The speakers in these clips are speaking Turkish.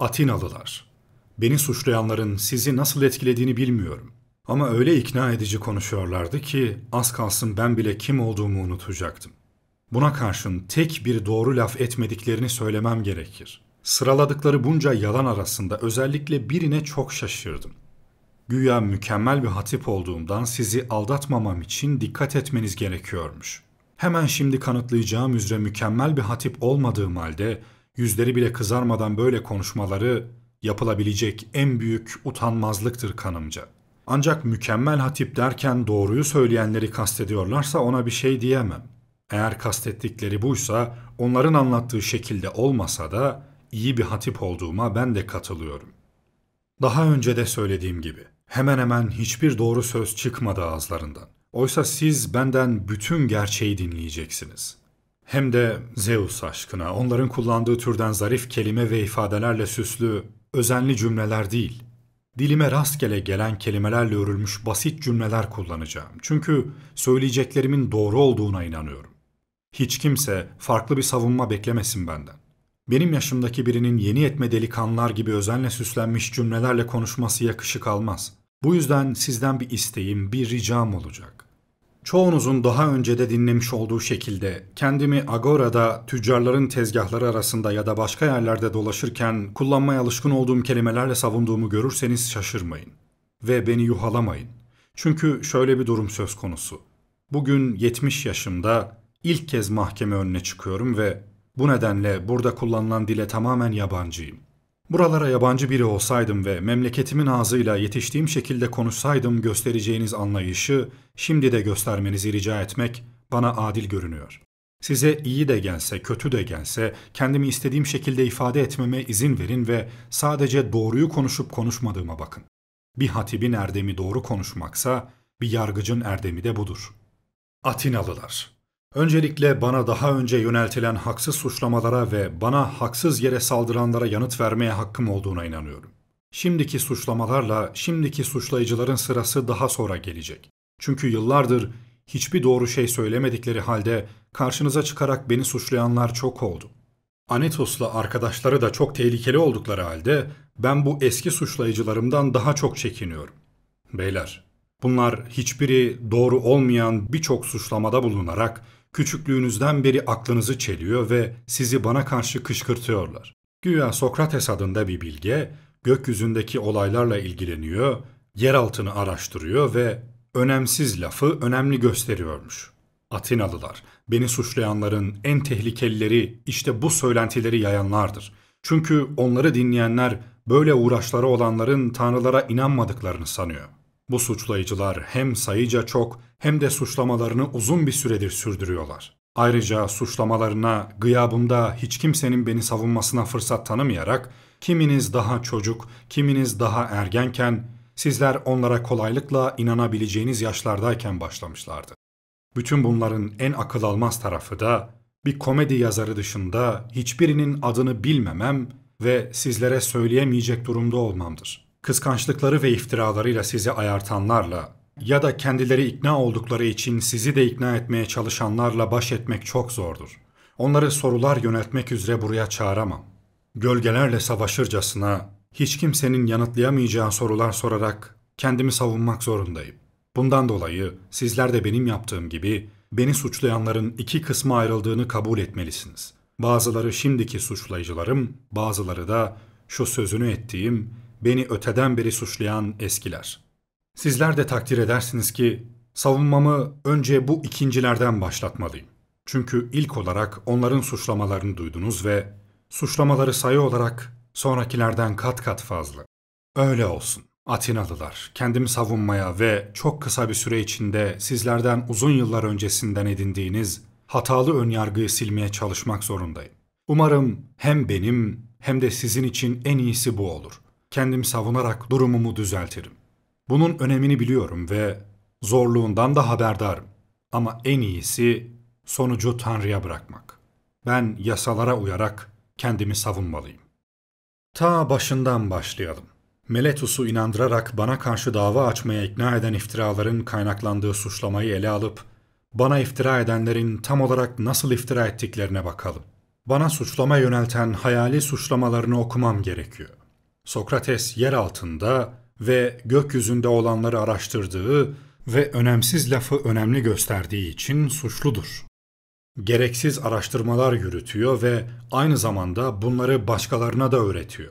Atinalılar. Beni suçlayanların sizi nasıl etkilediğini bilmiyorum. Ama öyle ikna edici konuşuyorlardı ki az kalsın ben bile kim olduğumu unutacaktım. Buna karşın tek bir doğru laf etmediklerini söylemem gerekir. Sıraladıkları bunca yalan arasında özellikle birine çok şaşırdım. Güya mükemmel bir hatip olduğumdan sizi aldatmamam için dikkat etmeniz gerekiyormuş. Hemen şimdi kanıtlayacağım üzere mükemmel bir hatip olmadığım halde yüzleri bile kızarmadan böyle konuşmaları yapılabilecek en büyük utanmazlıktır kanımca. Ancak mükemmel hatip derken doğruyu söyleyenleri kastediyorlarsa ona bir şey diyemem. Eğer kastettikleri buysa onların anlattığı şekilde olmasa da iyi bir hatip olduğuma ben de katılıyorum. Daha önce de söylediğim gibi hemen hemen hiçbir doğru söz çıkmadı ağızlarından. Oysa siz benden bütün gerçeği dinleyeceksiniz hem de Zeus aşkına onların kullandığı türden zarif kelime ve ifadelerle süslü, özenli cümleler değil. Dilime rastgele gelen kelimelerle örülmüş basit cümleler kullanacağım. Çünkü söyleyeceklerimin doğru olduğuna inanıyorum. Hiç kimse farklı bir savunma beklemesin benden. Benim yaşımdaki birinin yeni etme delikanlar gibi özenle süslenmiş cümlelerle konuşması yakışık almaz. Bu yüzden sizden bir isteğim, bir ricam olacak. Çoğunuzun daha önce de dinlemiş olduğu şekilde kendimi Agora'da tüccarların tezgahları arasında ya da başka yerlerde dolaşırken kullanmaya alışkın olduğum kelimelerle savunduğumu görürseniz şaşırmayın ve beni yuhalamayın. Çünkü şöyle bir durum söz konusu. Bugün 70 yaşımda ilk kez mahkeme önüne çıkıyorum ve bu nedenle burada kullanılan dile tamamen yabancıyım. Buralara yabancı biri olsaydım ve memleketimin ağzıyla yetiştiğim şekilde konuşsaydım göstereceğiniz anlayışı şimdi de göstermenizi rica etmek bana adil görünüyor. Size iyi de gelse, kötü de gelse kendimi istediğim şekilde ifade etmeme izin verin ve sadece doğruyu konuşup konuşmadığıma bakın. Bir hatibin erdemi doğru konuşmaksa bir yargıcın erdemi de budur. Atinalılar Öncelikle bana daha önce yöneltilen haksız suçlamalara ve bana haksız yere saldıranlara yanıt vermeye hakkım olduğuna inanıyorum. Şimdiki suçlamalarla şimdiki suçlayıcıların sırası daha sonra gelecek. Çünkü yıllardır hiçbir doğru şey söylemedikleri halde karşınıza çıkarak beni suçlayanlar çok oldu. Anetos'la arkadaşları da çok tehlikeli oldukları halde ben bu eski suçlayıcılarımdan daha çok çekiniyorum. Beyler, bunlar hiçbiri doğru olmayan birçok suçlamada bulunarak küçüklüğünüzden beri aklınızı çeliyor ve sizi bana karşı kışkırtıyorlar. Güya Sokrates adında bir bilge gökyüzündeki olaylarla ilgileniyor, yeraltını araştırıyor ve önemsiz lafı önemli gösteriyormuş. Atinalılar, beni suçlayanların en tehlikelileri işte bu söylentileri yayanlardır. Çünkü onları dinleyenler böyle uğraşları olanların tanrılara inanmadıklarını sanıyor. Bu suçlayıcılar hem sayıca çok hem de suçlamalarını uzun bir süredir sürdürüyorlar. Ayrıca suçlamalarına gıyabımda hiç kimsenin beni savunmasına fırsat tanımayarak kiminiz daha çocuk, kiminiz daha ergenken sizler onlara kolaylıkla inanabileceğiniz yaşlardayken başlamışlardı. Bütün bunların en akıl almaz tarafı da bir komedi yazarı dışında hiçbirinin adını bilmemem ve sizlere söyleyemeyecek durumda olmamdır. Kıskançlıkları ve iftiralarıyla sizi ayartanlarla ya da kendileri ikna oldukları için sizi de ikna etmeye çalışanlarla baş etmek çok zordur. Onları sorular yöneltmek üzere buraya çağıramam. Gölgelerle savaşırcasına hiç kimsenin yanıtlayamayacağı sorular sorarak kendimi savunmak zorundayım. Bundan dolayı sizler de benim yaptığım gibi beni suçlayanların iki kısmı ayrıldığını kabul etmelisiniz. Bazıları şimdiki suçlayıcılarım, bazıları da şu sözünü ettiğim beni öteden beri suçlayan eskiler.'' Sizler de takdir edersiniz ki savunmamı önce bu ikincilerden başlatmalıyım. Çünkü ilk olarak onların suçlamalarını duydunuz ve suçlamaları sayı olarak sonrakilerden kat kat fazla. Öyle olsun. Atinalılar, kendimi savunmaya ve çok kısa bir süre içinde sizlerden uzun yıllar öncesinden edindiğiniz hatalı önyargıyı silmeye çalışmak zorundayım. Umarım hem benim hem de sizin için en iyisi bu olur. Kendim savunarak durumumu düzeltirim. Bunun önemini biliyorum ve zorluğundan da haberdarım. Ama en iyisi sonucu Tanrı'ya bırakmak. Ben yasalara uyarak kendimi savunmalıyım. Ta başından başlayalım. Meletus'u inandırarak bana karşı dava açmaya ikna eden iftiraların kaynaklandığı suçlamayı ele alıp, bana iftira edenlerin tam olarak nasıl iftira ettiklerine bakalım. Bana suçlama yönelten hayali suçlamalarını okumam gerekiyor. Sokrates yer altında ve gökyüzünde olanları araştırdığı ve önemsiz lafı önemli gösterdiği için suçludur. Gereksiz araştırmalar yürütüyor ve aynı zamanda bunları başkalarına da öğretiyor.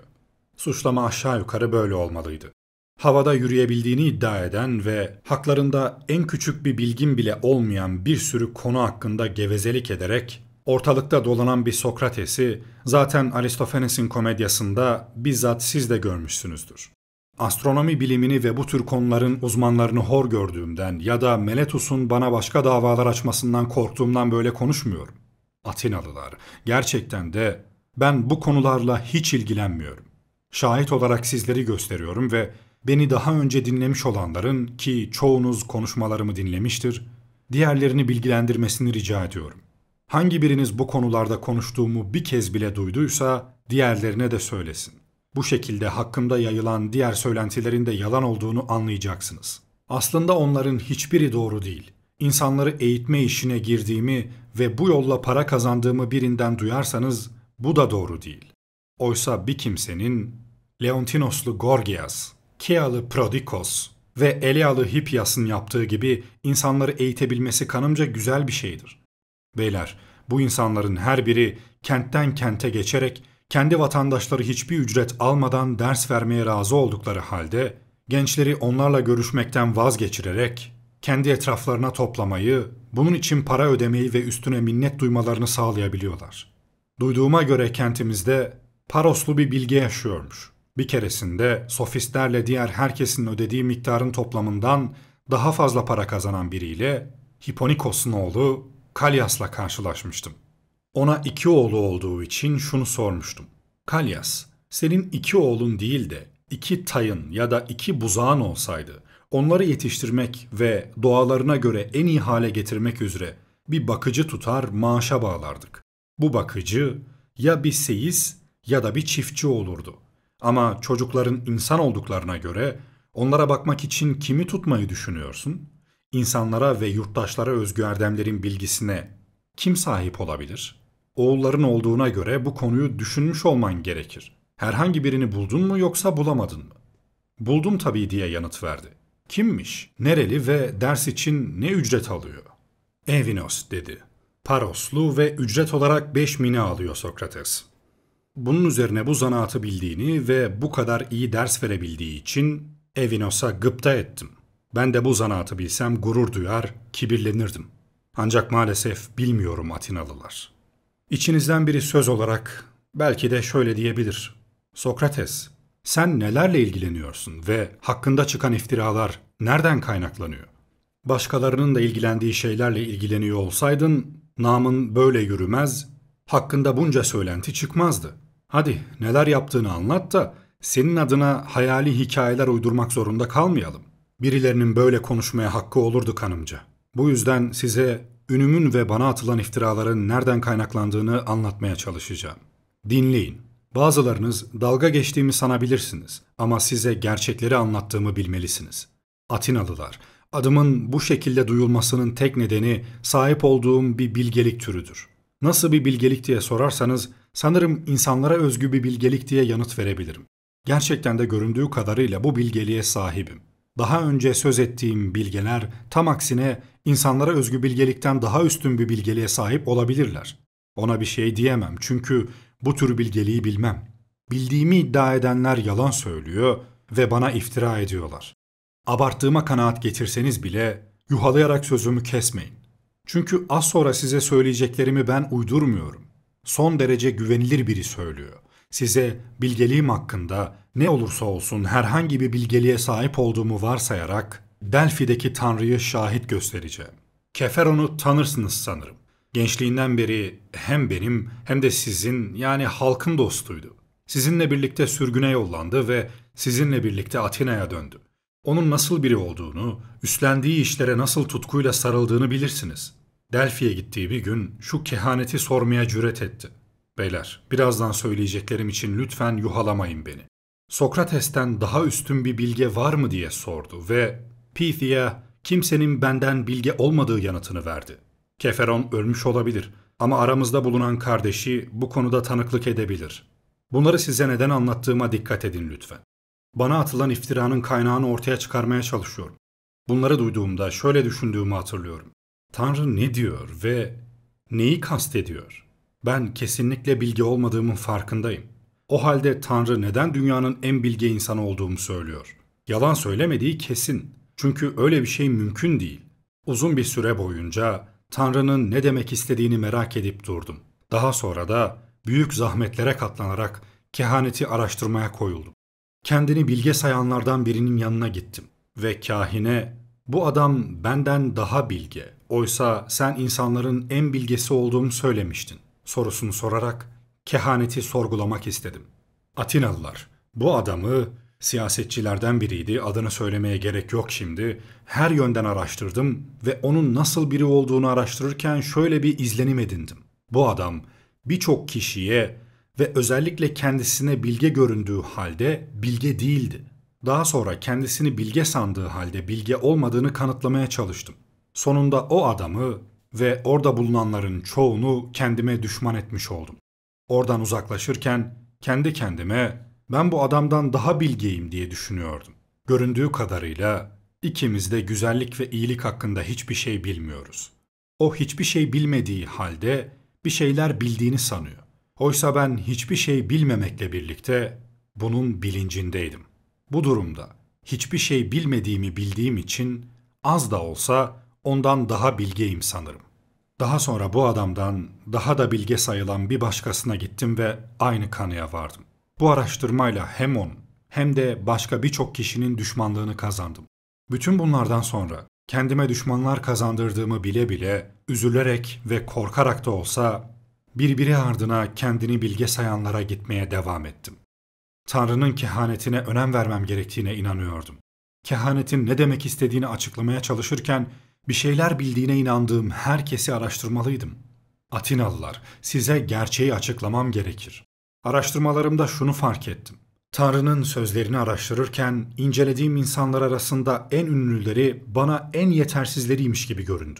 Suçlama aşağı yukarı böyle olmalıydı. Havada yürüyebildiğini iddia eden ve haklarında en küçük bir bilgin bile olmayan bir sürü konu hakkında gevezelik ederek ortalıkta dolanan bir Sokrates'i zaten Aristofanes'in komedyasında bizzat siz de görmüşsünüzdür astronomi bilimini ve bu tür konuların uzmanlarını hor gördüğümden ya da Meletus'un bana başka davalar açmasından korktuğumdan böyle konuşmuyorum. Atinalılar, gerçekten de ben bu konularla hiç ilgilenmiyorum. Şahit olarak sizleri gösteriyorum ve beni daha önce dinlemiş olanların ki çoğunuz konuşmalarımı dinlemiştir, diğerlerini bilgilendirmesini rica ediyorum. Hangi biriniz bu konularda konuştuğumu bir kez bile duyduysa diğerlerine de söylesin. Bu şekilde hakkımda yayılan diğer söylentilerin de yalan olduğunu anlayacaksınız. Aslında onların hiçbiri doğru değil. İnsanları eğitme işine girdiğimi ve bu yolla para kazandığımı birinden duyarsanız bu da doğru değil. Oysa bir kimsenin Leontinoslu Gorgias, Kealı Prodikos ve Elialı Hippias'ın yaptığı gibi insanları eğitebilmesi kanımca güzel bir şeydir. Beyler, bu insanların her biri kentten kente geçerek kendi vatandaşları hiçbir ücret almadan ders vermeye razı oldukları halde gençleri onlarla görüşmekten vazgeçirerek kendi etraflarına toplamayı, bunun için para ödemeyi ve üstüne minnet duymalarını sağlayabiliyorlar. Duyduğuma göre kentimizde Paroslu bir bilge yaşıyormuş. Bir keresinde sofistlerle diğer herkesin ödediği miktarın toplamından daha fazla para kazanan biriyle Hiponikos'un oğlu Kalyas'la karşılaşmıştım.'' Ona iki oğlu olduğu için şunu sormuştum. Kalyas, senin iki oğlun değil de iki tayın ya da iki buzağın olsaydı, onları yetiştirmek ve doğalarına göre en iyi hale getirmek üzere bir bakıcı tutar maaşa bağlardık. Bu bakıcı ya bir seyis ya da bir çiftçi olurdu. Ama çocukların insan olduklarına göre onlara bakmak için kimi tutmayı düşünüyorsun? İnsanlara ve yurttaşlara özgü erdemlerin bilgisine kim sahip olabilir? oğulların olduğuna göre bu konuyu düşünmüş olman gerekir. Herhangi birini buldun mu yoksa bulamadın mı? Buldum tabii diye yanıt verdi. Kimmiş, nereli ve ders için ne ücret alıyor? Evinos dedi. Paroslu ve ücret olarak 5 mine alıyor Sokrates. Bunun üzerine bu zanaatı bildiğini ve bu kadar iyi ders verebildiği için Evinos'a gıpta ettim. Ben de bu zanaatı bilsem gurur duyar, kibirlenirdim. Ancak maalesef bilmiyorum Atinalılar.'' İçinizden biri söz olarak belki de şöyle diyebilir. Sokrates, sen nelerle ilgileniyorsun ve hakkında çıkan iftiralar nereden kaynaklanıyor? Başkalarının da ilgilendiği şeylerle ilgileniyor olsaydın namın böyle yürümez, hakkında bunca söylenti çıkmazdı. Hadi neler yaptığını anlat da senin adına hayali hikayeler uydurmak zorunda kalmayalım. Birilerinin böyle konuşmaya hakkı olurdu kanımca. Bu yüzden size ünümün ve bana atılan iftiraların nereden kaynaklandığını anlatmaya çalışacağım. Dinleyin. Bazılarınız dalga geçtiğimi sanabilirsiniz ama size gerçekleri anlattığımı bilmelisiniz. Atinalılar, adımın bu şekilde duyulmasının tek nedeni sahip olduğum bir bilgelik türüdür. Nasıl bir bilgelik diye sorarsanız sanırım insanlara özgü bir bilgelik diye yanıt verebilirim. Gerçekten de göründüğü kadarıyla bu bilgeliğe sahibim. Daha önce söz ettiğim bilgeler tam aksine insanlara özgü bilgelikten daha üstün bir bilgeliğe sahip olabilirler. Ona bir şey diyemem çünkü bu tür bilgeliği bilmem. Bildiğimi iddia edenler yalan söylüyor ve bana iftira ediyorlar. Abarttığıma kanaat getirseniz bile yuhalayarak sözümü kesmeyin. Çünkü az sonra size söyleyeceklerimi ben uydurmuyorum. Son derece güvenilir biri söylüyor. Size bilgeliğim hakkında ne olursa olsun herhangi bir bilgeliğe sahip olduğumu varsayarak Delfi'deki Tanrı'yı şahit göstereceğim. Keferon'u tanırsınız sanırım. Gençliğinden beri hem benim hem de sizin yani halkın dostuydu. Sizinle birlikte sürgüne yollandı ve sizinle birlikte Atina'ya döndü. Onun nasıl biri olduğunu, üstlendiği işlere nasıl tutkuyla sarıldığını bilirsiniz. Delphi'ye gittiği bir gün şu kehaneti sormaya cüret etti. Beyler, birazdan söyleyeceklerim için lütfen yuhalamayın beni. Sokrates'ten daha üstün bir bilge var mı diye sordu ve Pythia kimsenin benden bilgi olmadığı yanıtını verdi. Keferon ölmüş olabilir ama aramızda bulunan kardeşi bu konuda tanıklık edebilir. Bunları size neden anlattığıma dikkat edin lütfen. Bana atılan iftiranın kaynağını ortaya çıkarmaya çalışıyorum. Bunları duyduğumda şöyle düşündüğümü hatırlıyorum. Tanrı ne diyor ve neyi kastediyor? Ben kesinlikle bilgi olmadığımın farkındayım. O halde Tanrı neden dünyanın en bilge insanı olduğumu söylüyor? Yalan söylemediği kesin. Çünkü öyle bir şey mümkün değil. Uzun bir süre boyunca Tanrı'nın ne demek istediğini merak edip durdum. Daha sonra da büyük zahmetlere katlanarak kehaneti araştırmaya koyuldum. Kendini bilge sayanlardan birinin yanına gittim ve kahine bu adam benden daha bilge. Oysa sen insanların en bilgesi olduğumu söylemiştin. Sorusunu sorarak kehaneti sorgulamak istedim. Atinalılar bu adamı siyasetçilerden biriydi. Adını söylemeye gerek yok şimdi. Her yönden araştırdım ve onun nasıl biri olduğunu araştırırken şöyle bir izlenim edindim. Bu adam birçok kişiye ve özellikle kendisine bilge göründüğü halde bilge değildi. Daha sonra kendisini bilge sandığı halde bilge olmadığını kanıtlamaya çalıştım. Sonunda o adamı ve orada bulunanların çoğunu kendime düşman etmiş oldum. Oradan uzaklaşırken kendi kendime ben bu adamdan daha bilgeyim diye düşünüyordum. Göründüğü kadarıyla ikimiz de güzellik ve iyilik hakkında hiçbir şey bilmiyoruz. O hiçbir şey bilmediği halde bir şeyler bildiğini sanıyor. Oysa ben hiçbir şey bilmemekle birlikte bunun bilincindeydim. Bu durumda hiçbir şey bilmediğimi bildiğim için az da olsa ondan daha bilgeyim sanırım. Daha sonra bu adamdan daha da bilge sayılan bir başkasına gittim ve aynı kanıya vardım. Bu araştırmayla hem onun hem de başka birçok kişinin düşmanlığını kazandım. Bütün bunlardan sonra kendime düşmanlar kazandırdığımı bile bile üzülerek ve korkarak da olsa birbiri ardına kendini bilge sayanlara gitmeye devam ettim. Tanrı'nın kehanetine önem vermem gerektiğine inanıyordum. Kehanetin ne demek istediğini açıklamaya çalışırken bir şeyler bildiğine inandığım herkesi araştırmalıydım. Atinalılar, size gerçeği açıklamam gerekir. Araştırmalarımda şunu fark ettim. Tanrı'nın sözlerini araştırırken incelediğim insanlar arasında en ünlüleri bana en yetersizleriymiş gibi göründü.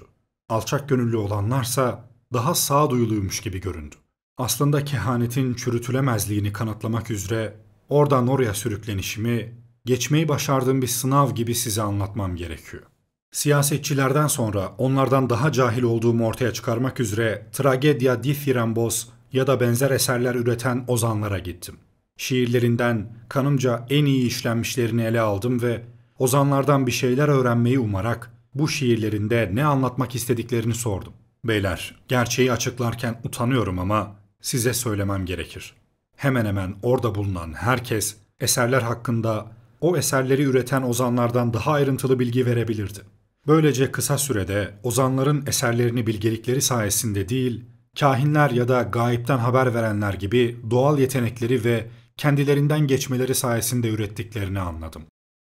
Alçak gönüllü olanlarsa daha sağduyuluymuş gibi göründü. Aslında kehanetin çürütülemezliğini kanıtlamak üzere oradan oraya sürüklenişimi geçmeyi başardığım bir sınav gibi size anlatmam gerekiyor. Siyasetçilerden sonra onlardan daha cahil olduğumu ortaya çıkarmak üzere Tragedia di Firambos ya da benzer eserler üreten ozanlara gittim. Şiirlerinden kanımca en iyi işlenmişlerini ele aldım ve ozanlardan bir şeyler öğrenmeyi umarak bu şiirlerinde ne anlatmak istediklerini sordum. Beyler, gerçeği açıklarken utanıyorum ama size söylemem gerekir. Hemen hemen orada bulunan herkes eserler hakkında o eserleri üreten ozanlardan daha ayrıntılı bilgi verebilirdi. Böylece kısa sürede ozanların eserlerini bilgelikleri sayesinde değil, kahinler ya da gayipten haber verenler gibi doğal yetenekleri ve kendilerinden geçmeleri sayesinde ürettiklerini anladım.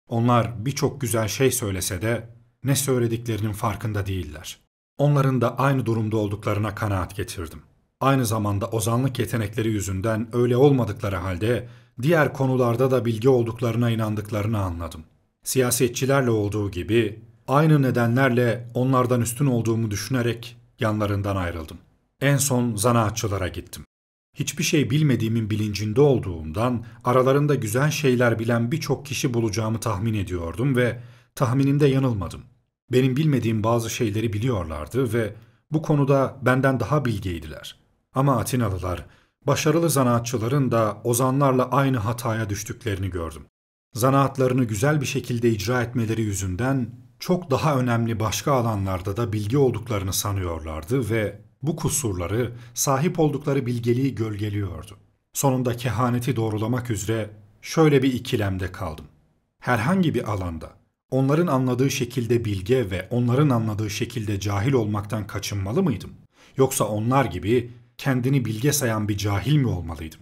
Onlar birçok güzel şey söylese de ne söylediklerinin farkında değiller. Onların da aynı durumda olduklarına kanaat getirdim. Aynı zamanda ozanlık yetenekleri yüzünden öyle olmadıkları halde diğer konularda da bilgi olduklarına inandıklarını anladım. Siyasetçilerle olduğu gibi aynı nedenlerle onlardan üstün olduğumu düşünerek yanlarından ayrıldım. En son zanaatçılara gittim. Hiçbir şey bilmediğimin bilincinde olduğumdan aralarında güzel şeyler bilen birçok kişi bulacağımı tahmin ediyordum ve tahminimde yanılmadım. Benim bilmediğim bazı şeyleri biliyorlardı ve bu konuda benden daha bilgeydiler. Ama Atinalılar, başarılı zanaatçıların da ozanlarla aynı hataya düştüklerini gördüm. Zanaatlarını güzel bir şekilde icra etmeleri yüzünden çok daha önemli başka alanlarda da bilgi olduklarını sanıyorlardı ve bu kusurları sahip oldukları bilgeliği gölgeliyordu. Sonunda kehaneti doğrulamak üzere şöyle bir ikilemde kaldım. Herhangi bir alanda onların anladığı şekilde bilge ve onların anladığı şekilde cahil olmaktan kaçınmalı mıydım? Yoksa onlar gibi kendini bilge sayan bir cahil mi olmalıydım?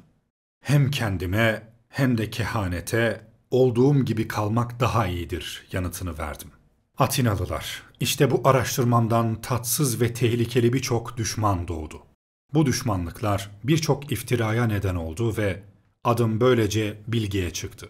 Hem kendime hem de kehanete olduğum gibi kalmak daha iyidir yanıtını verdim. Atinalılar işte bu araştırmamdan tatsız ve tehlikeli birçok düşman doğdu. Bu düşmanlıklar birçok iftiraya neden oldu ve adım böylece bilgiye çıktı.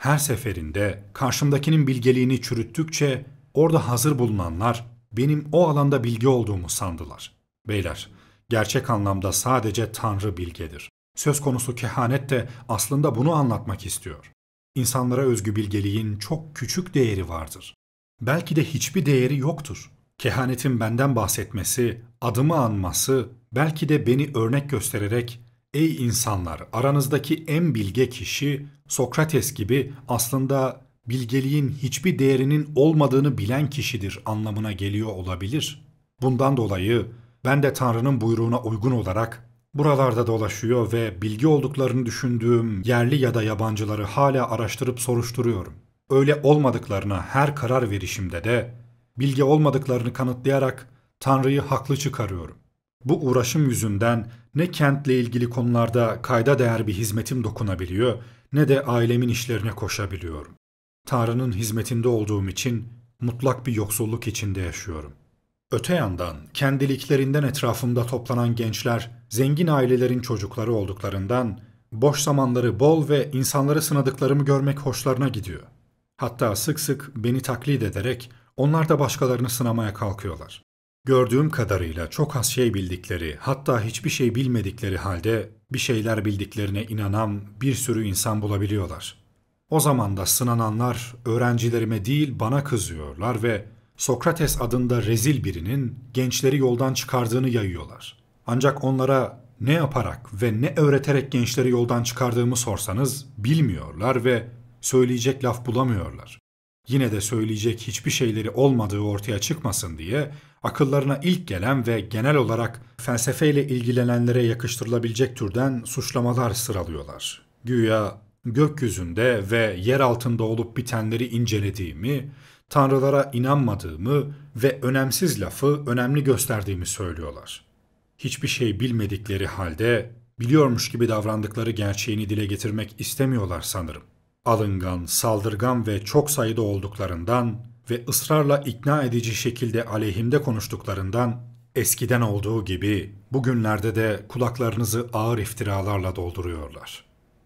Her seferinde karşımdakinin bilgeliğini çürüttükçe orada hazır bulunanlar benim o alanda bilgi olduğumu sandılar. Beyler, gerçek anlamda sadece Tanrı bilgedir. Söz konusu kehanet de aslında bunu anlatmak istiyor. İnsanlara özgü bilgeliğin çok küçük değeri vardır. Belki de hiçbir değeri yoktur. Kehanetin benden bahsetmesi, adımı anması, belki de beni örnek göstererek ''Ey insanlar, aranızdaki en bilge kişi Sokrates gibi aslında bilgeliğin hiçbir değerinin olmadığını bilen kişidir anlamına geliyor olabilir. Bundan dolayı ben de Tanrı'nın buyruğuna uygun olarak buralarda dolaşıyor ve bilgi olduklarını düşündüğüm yerli ya da yabancıları hala araştırıp soruşturuyorum öyle olmadıklarına her karar verişimde de bilge olmadıklarını kanıtlayarak Tanrı'yı haklı çıkarıyorum. Bu uğraşım yüzünden ne kentle ilgili konularda kayda değer bir hizmetim dokunabiliyor ne de ailemin işlerine koşabiliyorum. Tanrı'nın hizmetinde olduğum için mutlak bir yoksulluk içinde yaşıyorum. Öte yandan kendiliklerinden etrafımda toplanan gençler zengin ailelerin çocukları olduklarından boş zamanları bol ve insanları sınadıklarımı görmek hoşlarına gidiyor. Hatta sık sık beni taklit ederek onlar da başkalarını sınamaya kalkıyorlar. Gördüğüm kadarıyla çok az şey bildikleri, hatta hiçbir şey bilmedikleri halde bir şeyler bildiklerine inanan bir sürü insan bulabiliyorlar. O zaman da sınananlar öğrencilerime değil bana kızıyorlar ve Sokrates adında rezil birinin gençleri yoldan çıkardığını yayıyorlar. Ancak onlara ne yaparak ve ne öğreterek gençleri yoldan çıkardığımı sorsanız bilmiyorlar ve söyleyecek laf bulamıyorlar. Yine de söyleyecek hiçbir şeyleri olmadığı ortaya çıkmasın diye akıllarına ilk gelen ve genel olarak felsefeyle ilgilenenlere yakıştırılabilecek türden suçlamalar sıralıyorlar. Güya gökyüzünde ve yer altında olup bitenleri incelediğimi, tanrılara inanmadığımı ve önemsiz lafı önemli gösterdiğimi söylüyorlar. Hiçbir şey bilmedikleri halde biliyormuş gibi davrandıkları gerçeğini dile getirmek istemiyorlar sanırım alıngan, saldırgan ve çok sayıda olduklarından ve ısrarla ikna edici şekilde aleyhimde konuştuklarından eskiden olduğu gibi bugünlerde de kulaklarınızı ağır iftiralarla dolduruyorlar.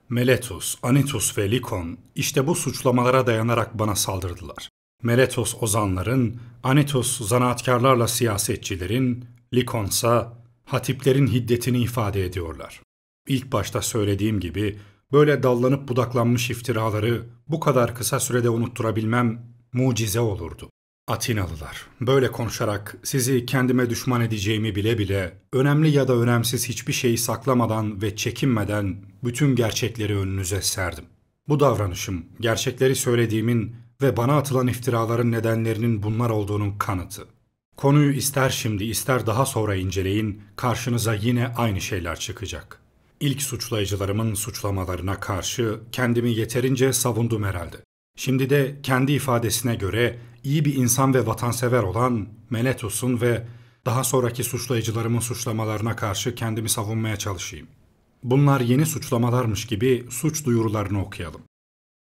Meletus, Anitus ve Likon işte bu suçlamalara dayanarak bana saldırdılar. Meletus ozanların, Anitus zanaatkarlarla siyasetçilerin, Likonsa hatiplerin hiddetini ifade ediyorlar. İlk başta söylediğim gibi Böyle dallanıp budaklanmış iftiraları bu kadar kısa sürede unutturabilmem mucize olurdu. Atinalılar, böyle konuşarak sizi kendime düşman edeceğimi bile bile önemli ya da önemsiz hiçbir şeyi saklamadan ve çekinmeden bütün gerçekleri önünüze serdim. Bu davranışım, gerçekleri söylediğimin ve bana atılan iftiraların nedenlerinin bunlar olduğunun kanıtı. Konuyu ister şimdi ister daha sonra inceleyin, karşınıza yine aynı şeyler çıkacak.'' İlk suçlayıcılarımın suçlamalarına karşı kendimi yeterince savundum herhalde. Şimdi de kendi ifadesine göre iyi bir insan ve vatansever olan Menetus'un ve daha sonraki suçlayıcılarımın suçlamalarına karşı kendimi savunmaya çalışayım. Bunlar yeni suçlamalarmış gibi suç duyurularını okuyalım.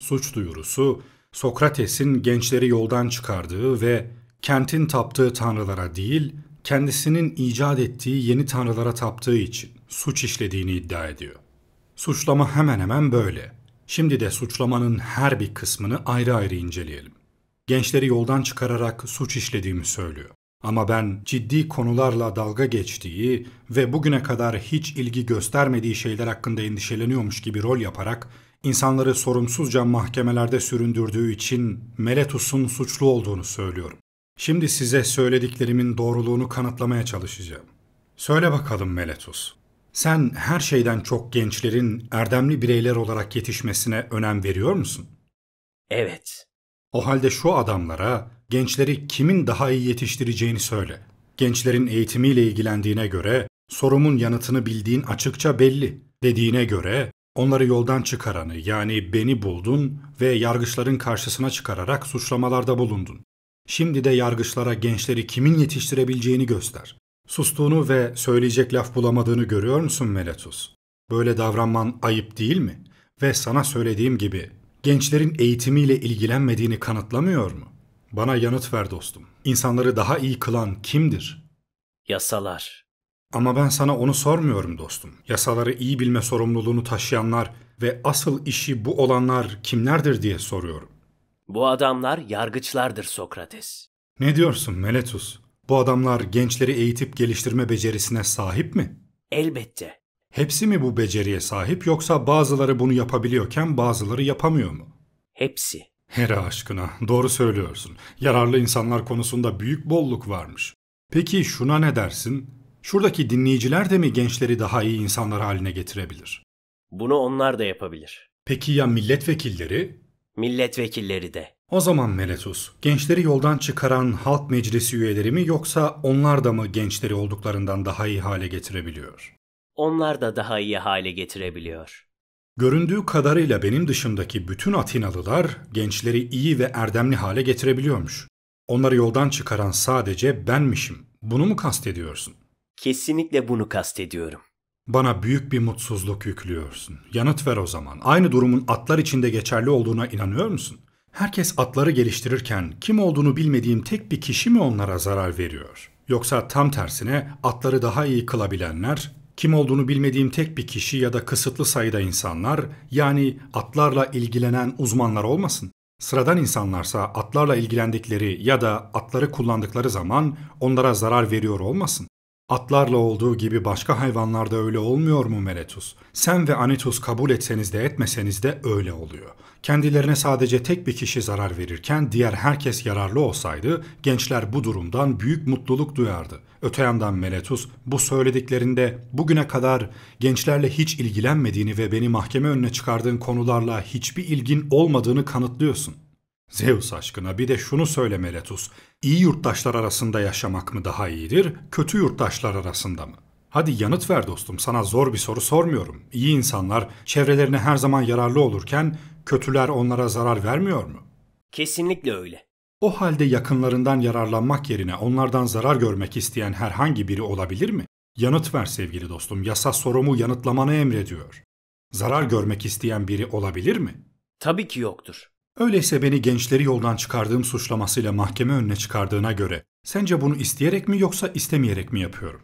Suç duyurusu Sokrates'in gençleri yoldan çıkardığı ve kentin taptığı tanrılara değil, kendisinin icat ettiği yeni tanrılara taptığı için suç işlediğini iddia ediyor. Suçlama hemen hemen böyle. Şimdi de suçlamanın her bir kısmını ayrı ayrı inceleyelim. Gençleri yoldan çıkararak suç işlediğimi söylüyor. Ama ben ciddi konularla dalga geçtiği ve bugüne kadar hiç ilgi göstermediği şeyler hakkında endişeleniyormuş gibi rol yaparak insanları sorumsuzca mahkemelerde süründürdüğü için Meletus'un suçlu olduğunu söylüyorum. Şimdi size söylediklerimin doğruluğunu kanıtlamaya çalışacağım. Söyle bakalım Meletus, sen her şeyden çok gençlerin erdemli bireyler olarak yetişmesine önem veriyor musun? Evet. O halde şu adamlara gençleri kimin daha iyi yetiştireceğini söyle. Gençlerin eğitimiyle ilgilendiğine göre sorumun yanıtını bildiğin açıkça belli dediğine göre onları yoldan çıkaranı yani beni buldun ve yargıçların karşısına çıkararak suçlamalarda bulundun. Şimdi de yargıçlara gençleri kimin yetiştirebileceğini göster. Sustuğunu ve söyleyecek laf bulamadığını görüyor musun Meletus? Böyle davranman ayıp değil mi? Ve sana söylediğim gibi gençlerin eğitimiyle ilgilenmediğini kanıtlamıyor mu? Bana yanıt ver dostum. İnsanları daha iyi kılan kimdir? Yasalar. Ama ben sana onu sormuyorum dostum. Yasaları iyi bilme sorumluluğunu taşıyanlar ve asıl işi bu olanlar kimlerdir diye soruyorum. Bu adamlar yargıçlardır Sokrates. Ne diyorsun Meletus? Bu adamlar gençleri eğitip geliştirme becerisine sahip mi? Elbette. Hepsi mi bu beceriye sahip yoksa bazıları bunu yapabiliyorken bazıları yapamıyor mu? Hepsi. Hera aşkına doğru söylüyorsun. Yararlı insanlar konusunda büyük bolluk varmış. Peki şuna ne dersin? Şuradaki dinleyiciler de mi gençleri daha iyi insanlar haline getirebilir? Bunu onlar da yapabilir. Peki ya milletvekilleri? Milletvekilleri de. O zaman Meletus, gençleri yoldan çıkaran halk meclisi üyeleri mi yoksa onlar da mı gençleri olduklarından daha iyi hale getirebiliyor? Onlar da daha iyi hale getirebiliyor. Göründüğü kadarıyla benim dışımdaki bütün Atinalılar gençleri iyi ve erdemli hale getirebiliyormuş. Onları yoldan çıkaran sadece benmişim. Bunu mu kastediyorsun? Kesinlikle bunu kastediyorum. Bana büyük bir mutsuzluk yüklüyorsun. Yanıt ver o zaman. Aynı durumun atlar içinde geçerli olduğuna inanıyor musun? Herkes atları geliştirirken kim olduğunu bilmediğim tek bir kişi mi onlara zarar veriyor? Yoksa tam tersine atları daha iyi kılabilenler, kim olduğunu bilmediğim tek bir kişi ya da kısıtlı sayıda insanlar, yani atlarla ilgilenen uzmanlar olmasın? Sıradan insanlarsa atlarla ilgilendikleri ya da atları kullandıkları zaman onlara zarar veriyor olmasın? Atlarla olduğu gibi başka hayvanlarda öyle olmuyor mu Meretus? Sen ve Anetus kabul etseniz de etmeseniz de öyle oluyor. Kendilerine sadece tek bir kişi zarar verirken diğer herkes yararlı olsaydı gençler bu durumdan büyük mutluluk duyardı. Öte yandan Meletus bu söylediklerinde bugüne kadar gençlerle hiç ilgilenmediğini ve beni mahkeme önüne çıkardığın konularla hiçbir ilgin olmadığını kanıtlıyorsun. Zeus aşkına bir de şunu söyle Meletus. İyi yurttaşlar arasında yaşamak mı daha iyidir, kötü yurttaşlar arasında mı? Hadi yanıt ver dostum, sana zor bir soru sormuyorum. İyi insanlar çevrelerine her zaman yararlı olurken kötüler onlara zarar vermiyor mu? Kesinlikle öyle. O halde yakınlarından yararlanmak yerine onlardan zarar görmek isteyen herhangi biri olabilir mi? Yanıt ver sevgili dostum. Yasa sorumu yanıtlamanı emrediyor. Zarar görmek isteyen biri olabilir mi? Tabii ki yoktur. Öyleyse beni gençleri yoldan çıkardığım suçlamasıyla mahkeme önüne çıkardığına göre sence bunu isteyerek mi yoksa istemeyerek mi yapıyorum?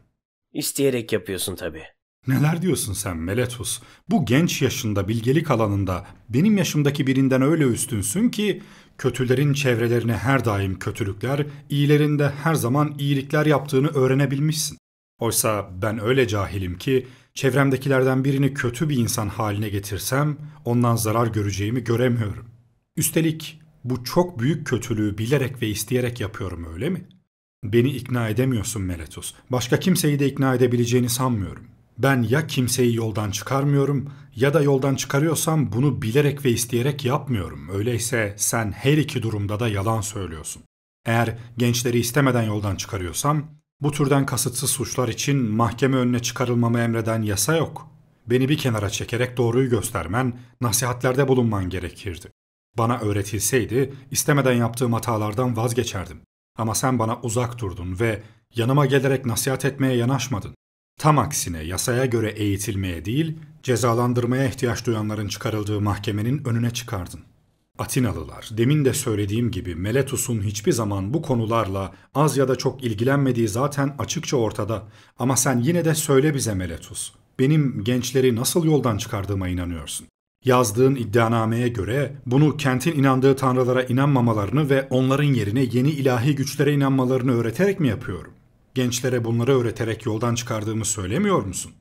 İsteyerek yapıyorsun tabii. Neler diyorsun sen Meletus? Bu genç yaşında bilgelik alanında benim yaşımdaki birinden öyle üstünsün ki kötülerin çevrelerine her daim kötülükler, iyilerinde her zaman iyilikler yaptığını öğrenebilmişsin. Oysa ben öyle cahilim ki çevremdekilerden birini kötü bir insan haline getirsem ondan zarar göreceğimi göremiyorum. Üstelik bu çok büyük kötülüğü bilerek ve isteyerek yapıyorum öyle mi? Beni ikna edemiyorsun Meletus. Başka kimseyi de ikna edebileceğini sanmıyorum.'' Ben ya kimseyi yoldan çıkarmıyorum ya da yoldan çıkarıyorsam bunu bilerek ve isteyerek yapmıyorum. Öyleyse sen her iki durumda da yalan söylüyorsun. Eğer gençleri istemeden yoldan çıkarıyorsam bu türden kasıtsız suçlar için mahkeme önüne çıkarılmamı emreden yasa yok. Beni bir kenara çekerek doğruyu göstermen, nasihatlerde bulunman gerekirdi. Bana öğretilseydi istemeden yaptığım hatalardan vazgeçerdim. Ama sen bana uzak durdun ve yanıma gelerek nasihat etmeye yanaşmadın. Tam aksine yasaya göre eğitilmeye değil, cezalandırmaya ihtiyaç duyanların çıkarıldığı mahkemenin önüne çıkardın. Atinalılar, demin de söylediğim gibi Meletus'un hiçbir zaman bu konularla az ya da çok ilgilenmediği zaten açıkça ortada. Ama sen yine de söyle bize Meletus, benim gençleri nasıl yoldan çıkardığıma inanıyorsun? Yazdığın iddianameye göre bunu kentin inandığı tanrılara inanmamalarını ve onların yerine yeni ilahi güçlere inanmalarını öğreterek mi yapıyorum? gençlere bunları öğreterek yoldan çıkardığımı söylemiyor musun?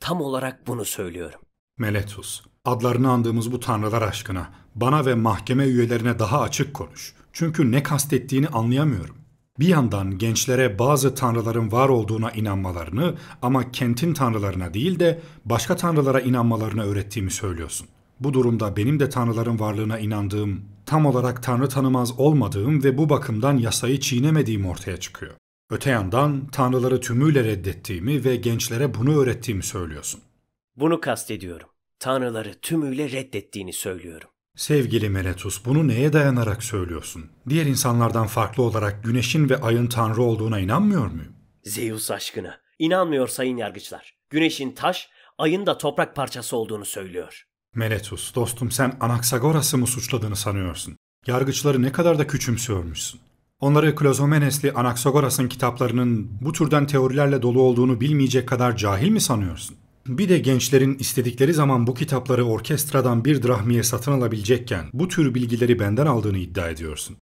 Tam olarak bunu söylüyorum. Meletus, adlarını andığımız bu tanrılar aşkına bana ve mahkeme üyelerine daha açık konuş. Çünkü ne kastettiğini anlayamıyorum. Bir yandan gençlere bazı tanrıların var olduğuna inanmalarını ama kentin tanrılarına değil de başka tanrılara inanmalarını öğrettiğimi söylüyorsun. Bu durumda benim de tanrıların varlığına inandığım, tam olarak tanrı tanımaz olmadığım ve bu bakımdan yasayı çiğnemediğim ortaya çıkıyor. Öte yandan tanrıları tümüyle reddettiğimi ve gençlere bunu öğrettiğimi söylüyorsun. Bunu kastediyorum. Tanrıları tümüyle reddettiğini söylüyorum. Sevgili Meletus, bunu neye dayanarak söylüyorsun? Diğer insanlardan farklı olarak güneşin ve ayın tanrı olduğuna inanmıyor muyum? Zeus aşkına, inanmıyor sayın yargıçlar. Güneşin taş, ayın da toprak parçası olduğunu söylüyor. Meletus, dostum sen Anaksagoras'ı mı suçladığını sanıyorsun? Yargıçları ne kadar da küçümsüyormuşsun. Onları Klozomenesli Anaxagoras'ın kitaplarının bu türden teorilerle dolu olduğunu bilmeyecek kadar cahil mi sanıyorsun? Bir de gençlerin istedikleri zaman bu kitapları orkestradan bir drahmiye satın alabilecekken bu tür bilgileri benden aldığını iddia ediyorsun.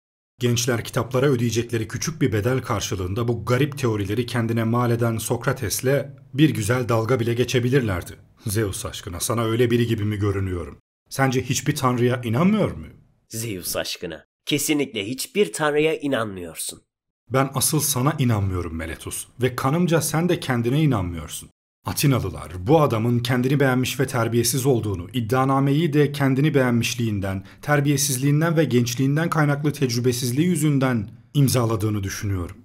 Gençler kitaplara ödeyecekleri küçük bir bedel karşılığında bu garip teorileri kendine mal eden Sokrates'le bir güzel dalga bile geçebilirlerdi. Zeus aşkına sana öyle biri gibi mi görünüyorum? Sence hiçbir tanrıya inanmıyor mu? Zeus aşkına. Kesinlikle hiçbir tanrıya inanmıyorsun. Ben asıl sana inanmıyorum Meletus ve kanımca sen de kendine inanmıyorsun. Atinalılar bu adamın kendini beğenmiş ve terbiyesiz olduğunu, iddianameyi de kendini beğenmişliğinden, terbiyesizliğinden ve gençliğinden kaynaklı tecrübesizliği yüzünden imzaladığını düşünüyorum.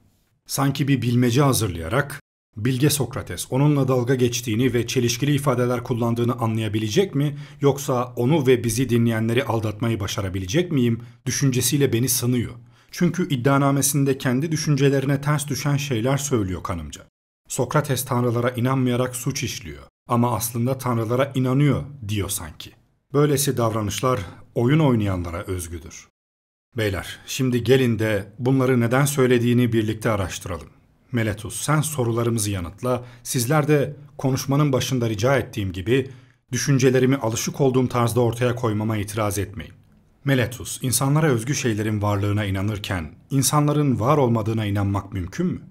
Sanki bir bilmece hazırlayarak Bilge Sokrates onunla dalga geçtiğini ve çelişkili ifadeler kullandığını anlayabilecek mi yoksa onu ve bizi dinleyenleri aldatmayı başarabilecek miyim düşüncesiyle beni sanıyor. Çünkü iddianamesinde kendi düşüncelerine ters düşen şeyler söylüyor kanımca. Sokrates tanrılara inanmayarak suç işliyor ama aslında tanrılara inanıyor diyor sanki. Böylesi davranışlar oyun oynayanlara özgüdür. Beyler, şimdi gelin de bunları neden söylediğini birlikte araştıralım. Meletus sen sorularımızı yanıtla, sizler de konuşmanın başında rica ettiğim gibi düşüncelerimi alışık olduğum tarzda ortaya koymama itiraz etmeyin. Meletus, insanlara özgü şeylerin varlığına inanırken insanların var olmadığına inanmak mümkün mü?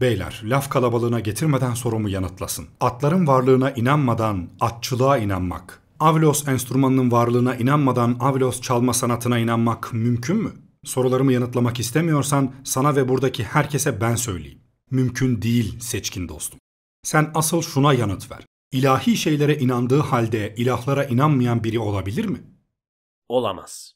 Beyler, laf kalabalığına getirmeden sorumu yanıtlasın. Atların varlığına inanmadan atçılığa inanmak, Avlos enstrümanının varlığına inanmadan Avlos çalma sanatına inanmak mümkün mü? Sorularımı yanıtlamak istemiyorsan sana ve buradaki herkese ben söyleyeyim mümkün değil seçkin dostum. Sen asıl şuna yanıt ver. İlahi şeylere inandığı halde ilahlara inanmayan biri olabilir mi? Olamaz.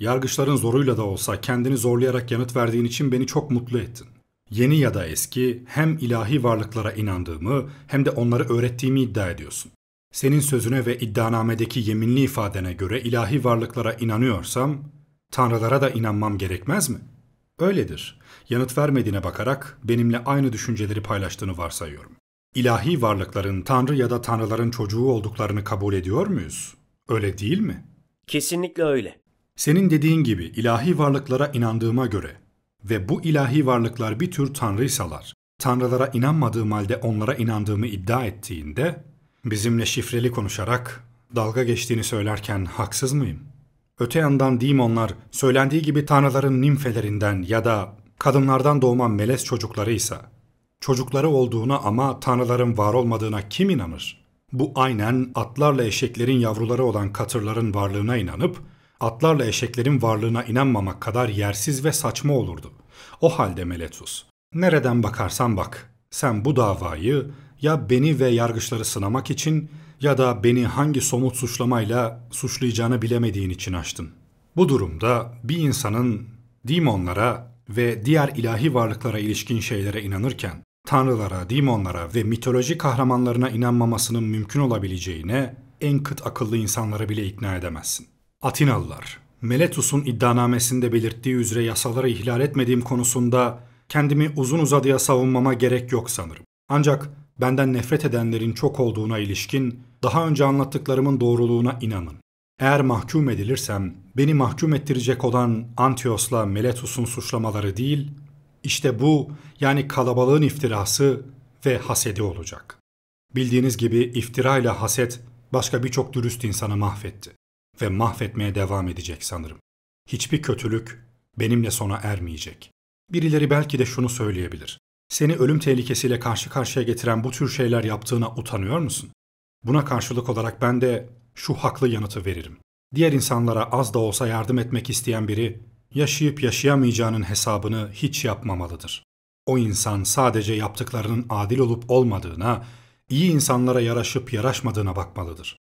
Yargıçların zoruyla da olsa kendini zorlayarak yanıt verdiğin için beni çok mutlu ettin. Yeni ya da eski hem ilahi varlıklara inandığımı hem de onları öğrettiğimi iddia ediyorsun. Senin sözüne ve iddianamedeki yeminli ifadene göre ilahi varlıklara inanıyorsam tanrılara da inanmam gerekmez mi? Öyledir yanıt vermediğine bakarak benimle aynı düşünceleri paylaştığını varsayıyorum. İlahi varlıkların tanrı ya da tanrıların çocuğu olduklarını kabul ediyor muyuz? Öyle değil mi? Kesinlikle öyle. Senin dediğin gibi ilahi varlıklara inandığıma göre ve bu ilahi varlıklar bir tür tanrıysalar, tanrılara inanmadığım halde onlara inandığımı iddia ettiğinde bizimle şifreli konuşarak dalga geçtiğini söylerken haksız mıyım? Öte yandan demonlar söylendiği gibi tanrıların nimfelerinden ya da Kadınlardan doğma melez çocukları ise çocukları olduğuna ama tanrıların var olmadığına kim inanır? Bu aynen atlarla eşeklerin yavruları olan katırların varlığına inanıp atlarla eşeklerin varlığına inanmamak kadar yersiz ve saçma olurdu. O halde Meletus, nereden bakarsan bak, sen bu davayı ya beni ve yargıçları sınamak için ya da beni hangi somut suçlamayla suçlayacağını bilemediğin için açtın. Bu durumda bir insanın demonlara ve diğer ilahi varlıklara ilişkin şeylere inanırken, tanrılara, demonlara ve mitoloji kahramanlarına inanmamasının mümkün olabileceğine en kıt akıllı insanları bile ikna edemezsin. Atinalılar, Meletus'un iddianamesinde belirttiği üzere yasaları ihlal etmediğim konusunda kendimi uzun uzadıya savunmama gerek yok sanırım. Ancak benden nefret edenlerin çok olduğuna ilişkin daha önce anlattıklarımın doğruluğuna inanın. Eğer mahkum edilirsem beni mahkum ettirecek olan Antios'la Meletus'un suçlamaları değil, işte bu yani kalabalığın iftirası ve hasedi olacak. Bildiğiniz gibi iftira ile haset başka birçok dürüst insanı mahvetti ve mahvetmeye devam edecek sanırım. Hiçbir kötülük benimle sona ermeyecek. Birileri belki de şunu söyleyebilir. Seni ölüm tehlikesiyle karşı karşıya getiren bu tür şeyler yaptığına utanıyor musun? Buna karşılık olarak ben de şu haklı yanıtı veririm diğer insanlara az da olsa yardım etmek isteyen biri, yaşayıp yaşayamayacağının hesabını hiç yapmamalıdır. O insan sadece yaptıklarının adil olup olmadığına, iyi insanlara yaraşıp yaraşmadığına bakmalıdır.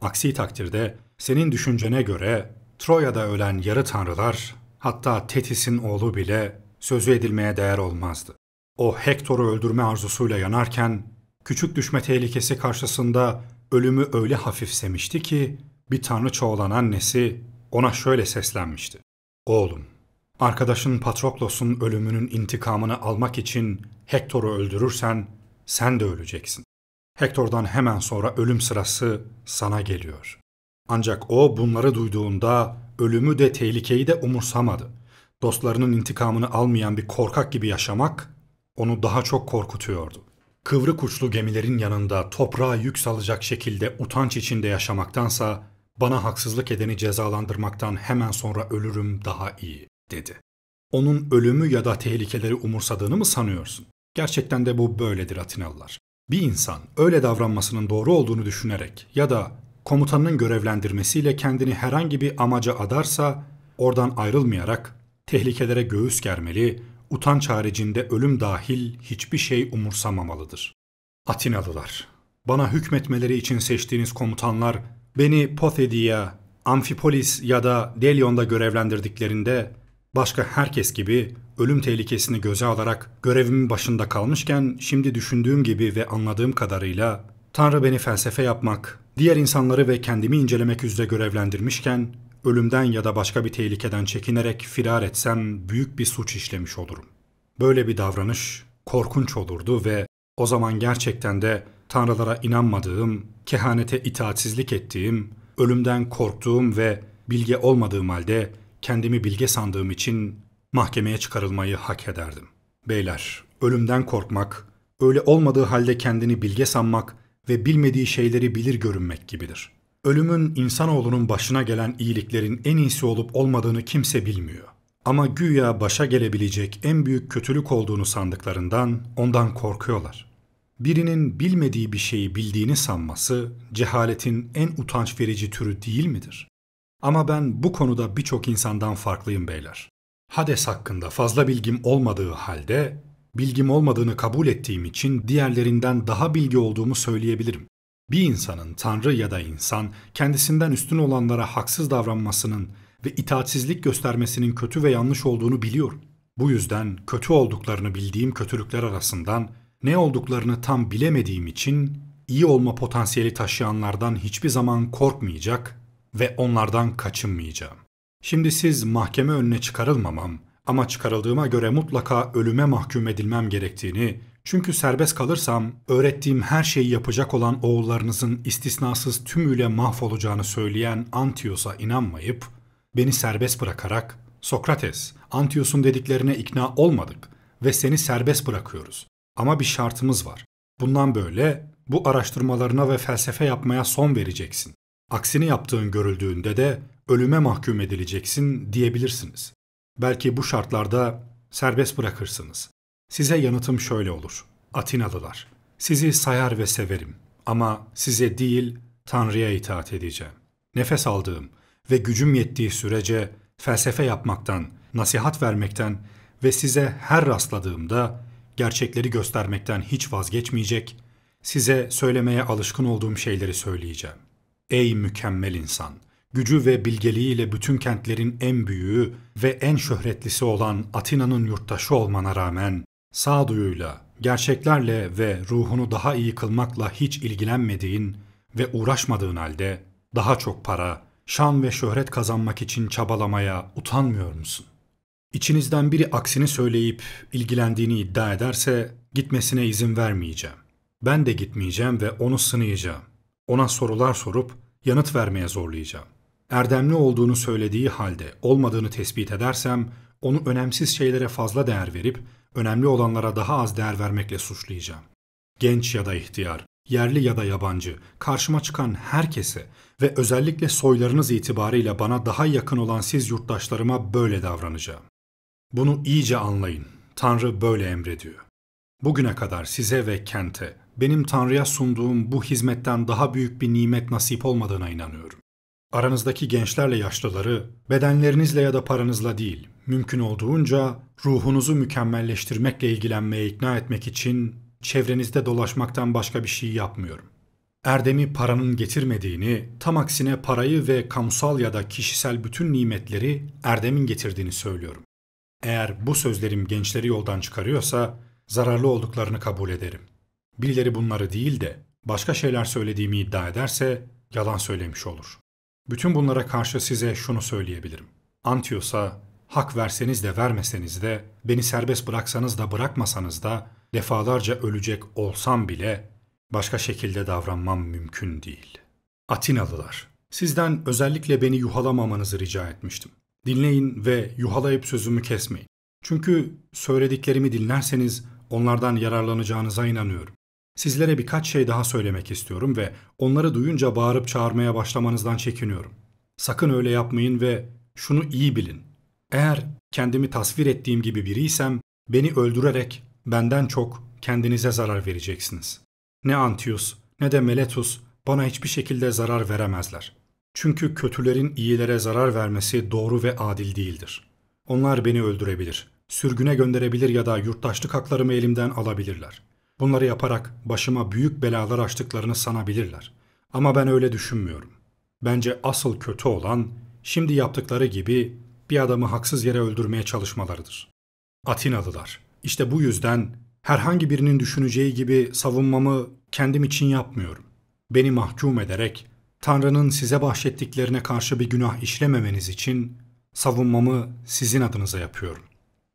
Aksi takdirde senin düşüncene göre Troya'da ölen yarı tanrılar, hatta Tetis'in oğlu bile sözü edilmeye değer olmazdı. O Hektor'u öldürme arzusuyla yanarken, küçük düşme tehlikesi karşısında ölümü öyle hafifsemişti ki bir tanrıça olan annesi ona şöyle seslenmişti. Oğlum, arkadaşın Patroklos'un ölümünün intikamını almak için Hector'u öldürürsen sen de öleceksin. Hector'dan hemen sonra ölüm sırası sana geliyor. Ancak o bunları duyduğunda ölümü de tehlikeyi de umursamadı. Dostlarının intikamını almayan bir korkak gibi yaşamak onu daha çok korkutuyordu. Kıvrık uçlu gemilerin yanında toprağa yük salacak şekilde utanç içinde yaşamaktansa bana haksızlık edeni cezalandırmaktan hemen sonra ölürüm daha iyi, dedi. Onun ölümü ya da tehlikeleri umursadığını mı sanıyorsun? Gerçekten de bu böyledir Atinalılar. Bir insan öyle davranmasının doğru olduğunu düşünerek ya da komutanının görevlendirmesiyle kendini herhangi bir amaca adarsa oradan ayrılmayarak tehlikelere göğüs germeli, utanç haricinde ölüm dahil hiçbir şey umursamamalıdır. Atinalılar, bana hükmetmeleri için seçtiğiniz komutanlar Beni Pothedi'ye, Amfipolis ya da Delion'da görevlendirdiklerinde başka herkes gibi ölüm tehlikesini göze alarak görevimin başında kalmışken şimdi düşündüğüm gibi ve anladığım kadarıyla Tanrı beni felsefe yapmak, diğer insanları ve kendimi incelemek üzere görevlendirmişken ölümden ya da başka bir tehlikeden çekinerek firar etsem büyük bir suç işlemiş olurum. Böyle bir davranış korkunç olurdu ve o zaman gerçekten de tanrılara inanmadığım, kehanete itaatsizlik ettiğim, ölümden korktuğum ve bilge olmadığım halde kendimi bilge sandığım için mahkemeye çıkarılmayı hak ederdim. Beyler, ölümden korkmak, öyle olmadığı halde kendini bilge sanmak ve bilmediği şeyleri bilir görünmek gibidir. Ölümün insanoğlunun başına gelen iyiliklerin en iyisi olup olmadığını kimse bilmiyor. Ama güya başa gelebilecek en büyük kötülük olduğunu sandıklarından ondan korkuyorlar birinin bilmediği bir şeyi bildiğini sanması cehaletin en utanç verici türü değil midir? Ama ben bu konuda birçok insandan farklıyım beyler. Hades hakkında fazla bilgim olmadığı halde bilgim olmadığını kabul ettiğim için diğerlerinden daha bilgi olduğumu söyleyebilirim. Bir insanın tanrı ya da insan kendisinden üstün olanlara haksız davranmasının ve itaatsizlik göstermesinin kötü ve yanlış olduğunu biliyorum. Bu yüzden kötü olduklarını bildiğim kötülükler arasından ne olduklarını tam bilemediğim için iyi olma potansiyeli taşıyanlardan hiçbir zaman korkmayacak ve onlardan kaçınmayacağım. Şimdi siz mahkeme önüne çıkarılmamam ama çıkarıldığıma göre mutlaka ölüme mahkum edilmem gerektiğini, çünkü serbest kalırsam öğrettiğim her şeyi yapacak olan oğullarınızın istisnasız tümüyle mahvolacağını söyleyen Antios'a inanmayıp beni serbest bırakarak Sokrates, Antios'un dediklerine ikna olmadık ve seni serbest bırakıyoruz. Ama bir şartımız var. Bundan böyle bu araştırmalarına ve felsefe yapmaya son vereceksin. Aksini yaptığın görüldüğünde de ölüme mahkum edileceksin diyebilirsiniz. Belki bu şartlarda serbest bırakırsınız. Size yanıtım şöyle olur. Atinalılar, sizi sayar ve severim ama size değil Tanrı'ya itaat edeceğim. Nefes aldığım ve gücüm yettiği sürece felsefe yapmaktan, nasihat vermekten ve size her rastladığımda gerçekleri göstermekten hiç vazgeçmeyecek, size söylemeye alışkın olduğum şeyleri söyleyeceğim. Ey mükemmel insan! Gücü ve bilgeliğiyle bütün kentlerin en büyüğü ve en şöhretlisi olan Atina'nın yurttaşı olmana rağmen, sağduyuyla, gerçeklerle ve ruhunu daha iyi kılmakla hiç ilgilenmediğin ve uğraşmadığın halde, daha çok para, şan ve şöhret kazanmak için çabalamaya utanmıyor musun? İçinizden biri aksini söyleyip ilgilendiğini iddia ederse gitmesine izin vermeyeceğim. Ben de gitmeyeceğim ve onu sınayacağım. Ona sorular sorup yanıt vermeye zorlayacağım. Erdemli olduğunu söylediği halde olmadığını tespit edersem onu önemsiz şeylere fazla değer verip önemli olanlara daha az değer vermekle suçlayacağım. Genç ya da ihtiyar, yerli ya da yabancı, karşıma çıkan herkese ve özellikle soylarınız itibarıyla bana daha yakın olan siz yurttaşlarıma böyle davranacağım. Bunu iyice anlayın. Tanrı böyle emrediyor. Bugüne kadar size ve kente benim Tanrı'ya sunduğum bu hizmetten daha büyük bir nimet nasip olmadığına inanıyorum. Aranızdaki gençlerle yaşlıları bedenlerinizle ya da paranızla değil, mümkün olduğunca ruhunuzu mükemmelleştirmekle ilgilenmeye ikna etmek için çevrenizde dolaşmaktan başka bir şey yapmıyorum. Erdemi paranın getirmediğini, tam aksine parayı ve kamusal ya da kişisel bütün nimetleri erdemin getirdiğini söylüyorum. Eğer bu sözlerim gençleri yoldan çıkarıyorsa zararlı olduklarını kabul ederim. Birileri bunları değil de başka şeyler söylediğimi iddia ederse yalan söylemiş olur. Bütün bunlara karşı size şunu söyleyebilirim. Antiyos'a hak verseniz de vermeseniz de, beni serbest bıraksanız da bırakmasanız da, defalarca ölecek olsam bile başka şekilde davranmam mümkün değil. Atinalılar, sizden özellikle beni yuhalamamanızı rica etmiştim dinleyin ve yuhalayıp sözümü kesmeyin. Çünkü söylediklerimi dinlerseniz onlardan yararlanacağınıza inanıyorum. Sizlere birkaç şey daha söylemek istiyorum ve onları duyunca bağırıp çağırmaya başlamanızdan çekiniyorum. Sakın öyle yapmayın ve şunu iyi bilin. Eğer kendimi tasvir ettiğim gibi biriysem beni öldürerek benden çok kendinize zarar vereceksiniz. Ne Antius ne de Meletus bana hiçbir şekilde zarar veremezler. Çünkü kötülerin iyilere zarar vermesi doğru ve adil değildir. Onlar beni öldürebilir, sürgüne gönderebilir ya da yurttaşlık haklarımı elimden alabilirler. Bunları yaparak başıma büyük belalar açtıklarını sanabilirler. Ama ben öyle düşünmüyorum. Bence asıl kötü olan şimdi yaptıkları gibi bir adamı haksız yere öldürmeye çalışmalarıdır. Atinalılar. İşte bu yüzden herhangi birinin düşüneceği gibi savunmamı kendim için yapmıyorum. Beni mahkum ederek Tanrı'nın size bahşettiklerine karşı bir günah işlememeniz için savunmamı sizin adınıza yapıyorum.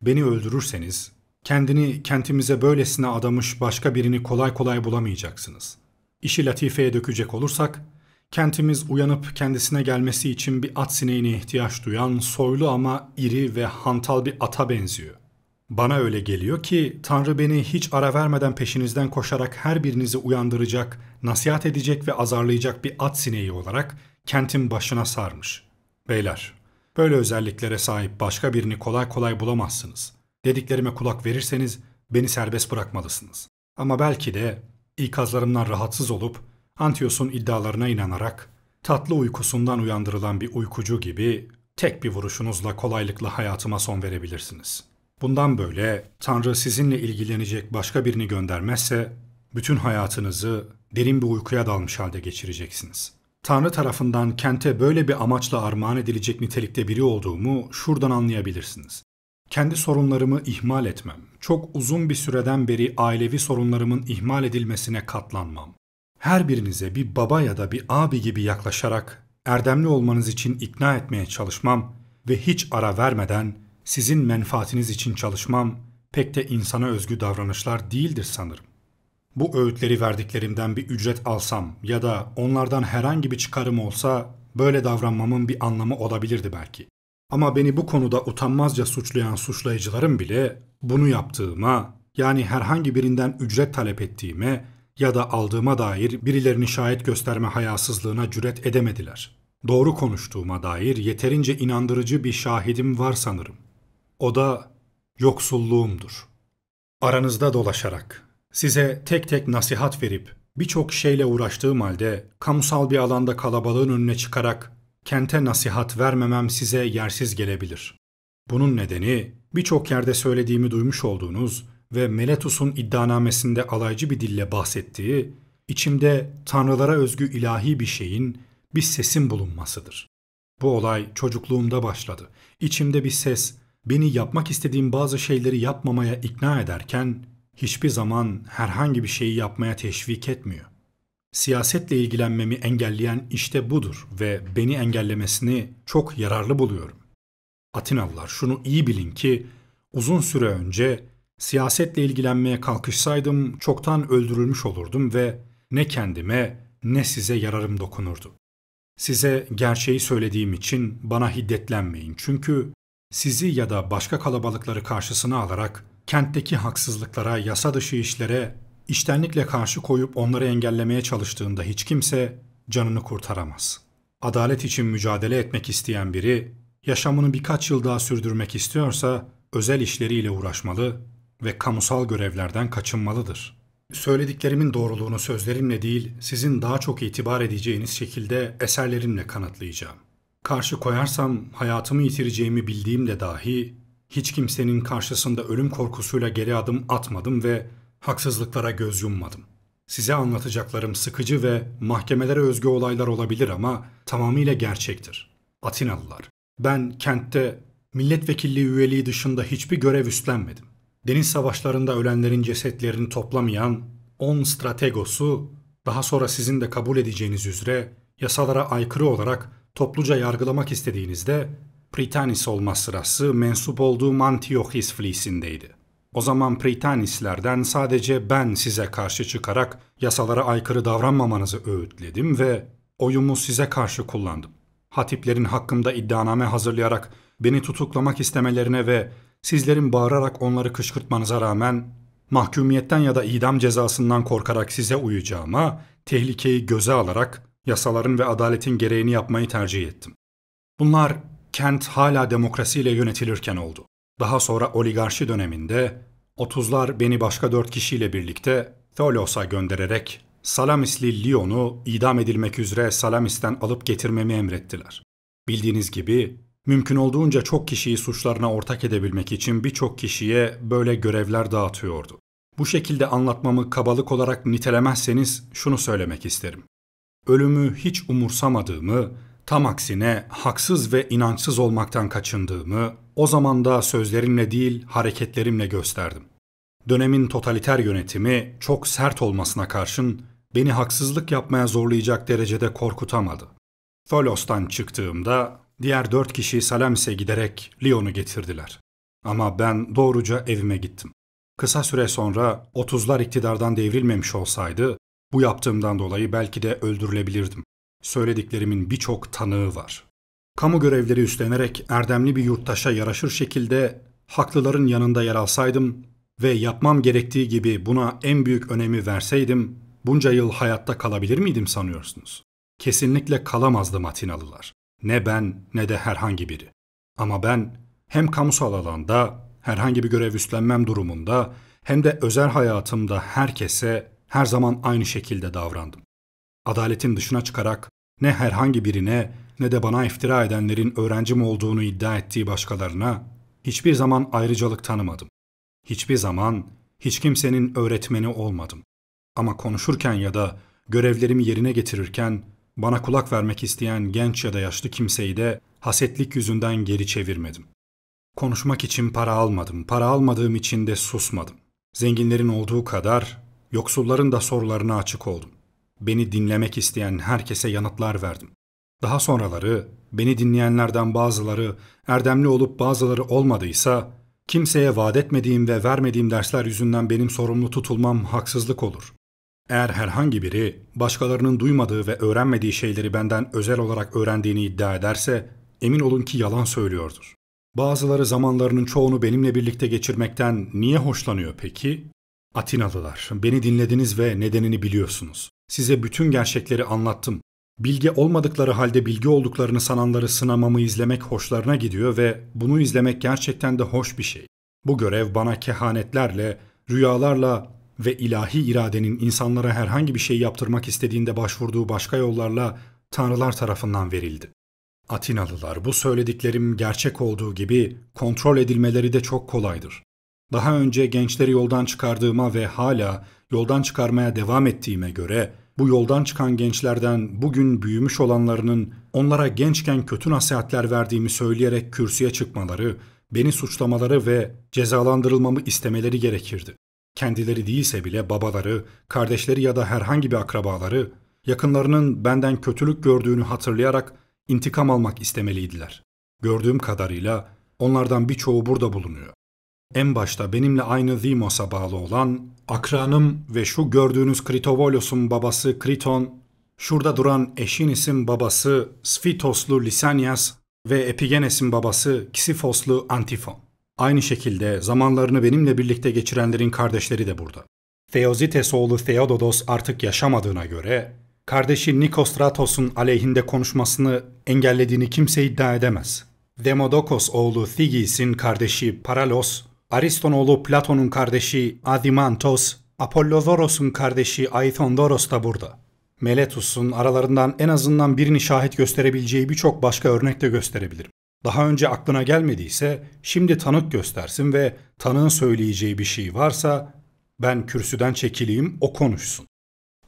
Beni öldürürseniz kendini kentimize böylesine adamış başka birini kolay kolay bulamayacaksınız. İşi latifeye dökecek olursak kentimiz uyanıp kendisine gelmesi için bir at sineğine ihtiyaç duyan soylu ama iri ve hantal bir ata benziyor. Bana öyle geliyor ki Tanrı beni hiç ara vermeden peşinizden koşarak her birinizi uyandıracak, nasihat edecek ve azarlayacak bir at sineği olarak kentin başına sarmış. Beyler, böyle özelliklere sahip başka birini kolay kolay bulamazsınız. Dediklerime kulak verirseniz beni serbest bırakmalısınız. Ama belki de ikazlarımdan rahatsız olup Antios'un iddialarına inanarak tatlı uykusundan uyandırılan bir uykucu gibi tek bir vuruşunuzla kolaylıkla hayatıma son verebilirsiniz.'' Bundan böyle Tanrı sizinle ilgilenecek başka birini göndermezse bütün hayatınızı derin bir uykuya dalmış halde geçireceksiniz. Tanrı tarafından kente böyle bir amaçla armağan edilecek nitelikte biri olduğumu şuradan anlayabilirsiniz. Kendi sorunlarımı ihmal etmem, çok uzun bir süreden beri ailevi sorunlarımın ihmal edilmesine katlanmam. Her birinize bir baba ya da bir abi gibi yaklaşarak erdemli olmanız için ikna etmeye çalışmam ve hiç ara vermeden sizin menfaatiniz için çalışmam pek de insana özgü davranışlar değildir sanırım. Bu öğütleri verdiklerimden bir ücret alsam ya da onlardan herhangi bir çıkarım olsa böyle davranmamın bir anlamı olabilirdi belki. Ama beni bu konuda utanmazca suçlayan suçlayıcılarım bile bunu yaptığıma, yani herhangi birinden ücret talep ettiğime ya da aldığıma dair birilerini şahit gösterme hayasızlığına cüret edemediler. Doğru konuştuğuma dair yeterince inandırıcı bir şahidim var sanırım. O da yoksulluğumdur. Aranızda dolaşarak, size tek tek nasihat verip, birçok şeyle uğraştığım halde, kamusal bir alanda kalabalığın önüne çıkarak, kente nasihat vermemem size yersiz gelebilir. Bunun nedeni, birçok yerde söylediğimi duymuş olduğunuz ve Meletus'un iddianamesinde alaycı bir dille bahsettiği, içimde tanrılara özgü ilahi bir şeyin, bir sesin bulunmasıdır. Bu olay çocukluğumda başladı. İçimde bir ses beni yapmak istediğim bazı şeyleri yapmamaya ikna ederken hiçbir zaman herhangi bir şeyi yapmaya teşvik etmiyor. Siyasetle ilgilenmemi engelleyen işte budur ve beni engellemesini çok yararlı buluyorum. Atinalılar şunu iyi bilin ki uzun süre önce siyasetle ilgilenmeye kalkışsaydım çoktan öldürülmüş olurdum ve ne kendime ne size yararım dokunurdu. Size gerçeği söylediğim için bana hiddetlenmeyin çünkü sizi ya da başka kalabalıkları karşısına alarak kentteki haksızlıklara, yasa dışı işlere iştenlikle karşı koyup onları engellemeye çalıştığında hiç kimse canını kurtaramaz. Adalet için mücadele etmek isteyen biri yaşamını birkaç yıl daha sürdürmek istiyorsa özel işleriyle uğraşmalı ve kamusal görevlerden kaçınmalıdır. Söylediklerimin doğruluğunu sözlerimle değil, sizin daha çok itibar edeceğiniz şekilde eserlerimle kanıtlayacağım. Karşı koyarsam hayatımı yitireceğimi bildiğimde dahi hiç kimsenin karşısında ölüm korkusuyla geri adım atmadım ve haksızlıklara göz yummadım. Size anlatacaklarım sıkıcı ve mahkemelere özgü olaylar olabilir ama tamamıyla gerçektir. Atinalılar. Ben kentte milletvekilliği üyeliği dışında hiçbir görev üstlenmedim. Deniz savaşlarında ölenlerin cesetlerini toplamayan 10 strategosu daha sonra sizin de kabul edeceğiniz üzere yasalara aykırı olarak topluca yargılamak istediğinizde Pritanis olma sırası mensup olduğu Antiochis fleece'indeydi. O zaman Pritanislerden sadece ben size karşı çıkarak yasalara aykırı davranmamanızı öğütledim ve oyumu size karşı kullandım. Hatiplerin hakkımda iddianame hazırlayarak beni tutuklamak istemelerine ve sizlerin bağırarak onları kışkırtmanıza rağmen mahkumiyetten ya da idam cezasından korkarak size uyacağıma, tehlikeyi göze alarak yasaların ve adaletin gereğini yapmayı tercih ettim. Bunlar kent hala demokrasiyle yönetilirken oldu. Daha sonra oligarşi döneminde 30'lar beni başka 4 kişiyle birlikte Tholos'a göndererek Salamisli Lyon'u idam edilmek üzere Salamis'ten alıp getirmemi emrettiler. Bildiğiniz gibi mümkün olduğunca çok kişiyi suçlarına ortak edebilmek için birçok kişiye böyle görevler dağıtıyordu. Bu şekilde anlatmamı kabalık olarak nitelemezseniz şunu söylemek isterim ölümü hiç umursamadığımı, tam aksine haksız ve inançsız olmaktan kaçındığımı o zaman da sözlerimle değil hareketlerimle gösterdim. Dönemin totaliter yönetimi çok sert olmasına karşın beni haksızlık yapmaya zorlayacak derecede korkutamadı. Tholos'tan çıktığımda diğer dört kişi Salamis'e giderek Lyon'u getirdiler. Ama ben doğruca evime gittim. Kısa süre sonra 30'lar iktidardan devrilmemiş olsaydı bu yaptığımdan dolayı belki de öldürülebilirdim. Söylediklerimin birçok tanığı var. Kamu görevleri üstlenerek erdemli bir yurttaşa yaraşır şekilde haklıların yanında yer alsaydım ve yapmam gerektiği gibi buna en büyük önemi verseydim bunca yıl hayatta kalabilir miydim sanıyorsunuz? Kesinlikle kalamazdı matinalılar. Ne ben ne de herhangi biri. Ama ben hem kamusal alanda herhangi bir görev üstlenmem durumunda hem de özel hayatımda herkese her zaman aynı şekilde davrandım. Adaletin dışına çıkarak ne herhangi birine ne de bana iftira edenlerin öğrencim olduğunu iddia ettiği başkalarına hiçbir zaman ayrıcalık tanımadım. Hiçbir zaman hiç kimsenin öğretmeni olmadım. Ama konuşurken ya da görevlerimi yerine getirirken bana kulak vermek isteyen genç ya da yaşlı kimseyi de hasetlik yüzünden geri çevirmedim. Konuşmak için para almadım, para almadığım için de susmadım. Zenginlerin olduğu kadar Yoksulların da sorularına açık oldum. Beni dinlemek isteyen herkese yanıtlar verdim. Daha sonraları beni dinleyenlerden bazıları erdemli olup bazıları olmadıysa kimseye vaat etmediğim ve vermediğim dersler yüzünden benim sorumlu tutulmam haksızlık olur. Eğer herhangi biri başkalarının duymadığı ve öğrenmediği şeyleri benden özel olarak öğrendiğini iddia ederse emin olun ki yalan söylüyordur. Bazıları zamanlarının çoğunu benimle birlikte geçirmekten niye hoşlanıyor peki? Atinalılar, beni dinlediniz ve nedenini biliyorsunuz. Size bütün gerçekleri anlattım. Bilge olmadıkları halde bilgi olduklarını sananları sınamamı izlemek hoşlarına gidiyor ve bunu izlemek gerçekten de hoş bir şey. Bu görev bana kehanetlerle, rüyalarla ve ilahi iradenin insanlara herhangi bir şey yaptırmak istediğinde başvurduğu başka yollarla tanrılar tarafından verildi. Atinalılar bu söylediklerim gerçek olduğu gibi kontrol edilmeleri de çok kolaydır. Daha önce gençleri yoldan çıkardığıma ve hala yoldan çıkarmaya devam ettiğime göre bu yoldan çıkan gençlerden bugün büyümüş olanlarının onlara gençken kötü nasihatler verdiğimi söyleyerek kürsüye çıkmaları, beni suçlamaları ve cezalandırılmamı istemeleri gerekirdi. Kendileri değilse bile babaları, kardeşleri ya da herhangi bir akrabaları yakınlarının benden kötülük gördüğünü hatırlayarak intikam almak istemeliydiler. Gördüğüm kadarıyla onlardan birçoğu burada bulunuyor en başta benimle aynı Themos'a bağlı olan akranım ve şu gördüğünüz Kritovolos'un babası Kriton, şurada duran eşinisin babası Sfitoslu Lisanias ve Epigenes'in babası Kisifoslu Antifon. Aynı şekilde zamanlarını benimle birlikte geçirenlerin kardeşleri de burada. Theozites oğlu Theododos artık yaşamadığına göre, kardeşi Nikostratos'un aleyhinde konuşmasını engellediğini kimse iddia edemez. Demodokos oğlu Thigis'in kardeşi Paralos, Ariston oğlu Platon'un kardeşi Adimantos, Apollodoros'un kardeşi Aithondoros da burada. Meletus'un aralarından en azından birini şahit gösterebileceği birçok başka örnek de gösterebilirim. Daha önce aklına gelmediyse şimdi tanık göstersin ve tanığın söyleyeceği bir şey varsa ben kürsüden çekileyim o konuşsun.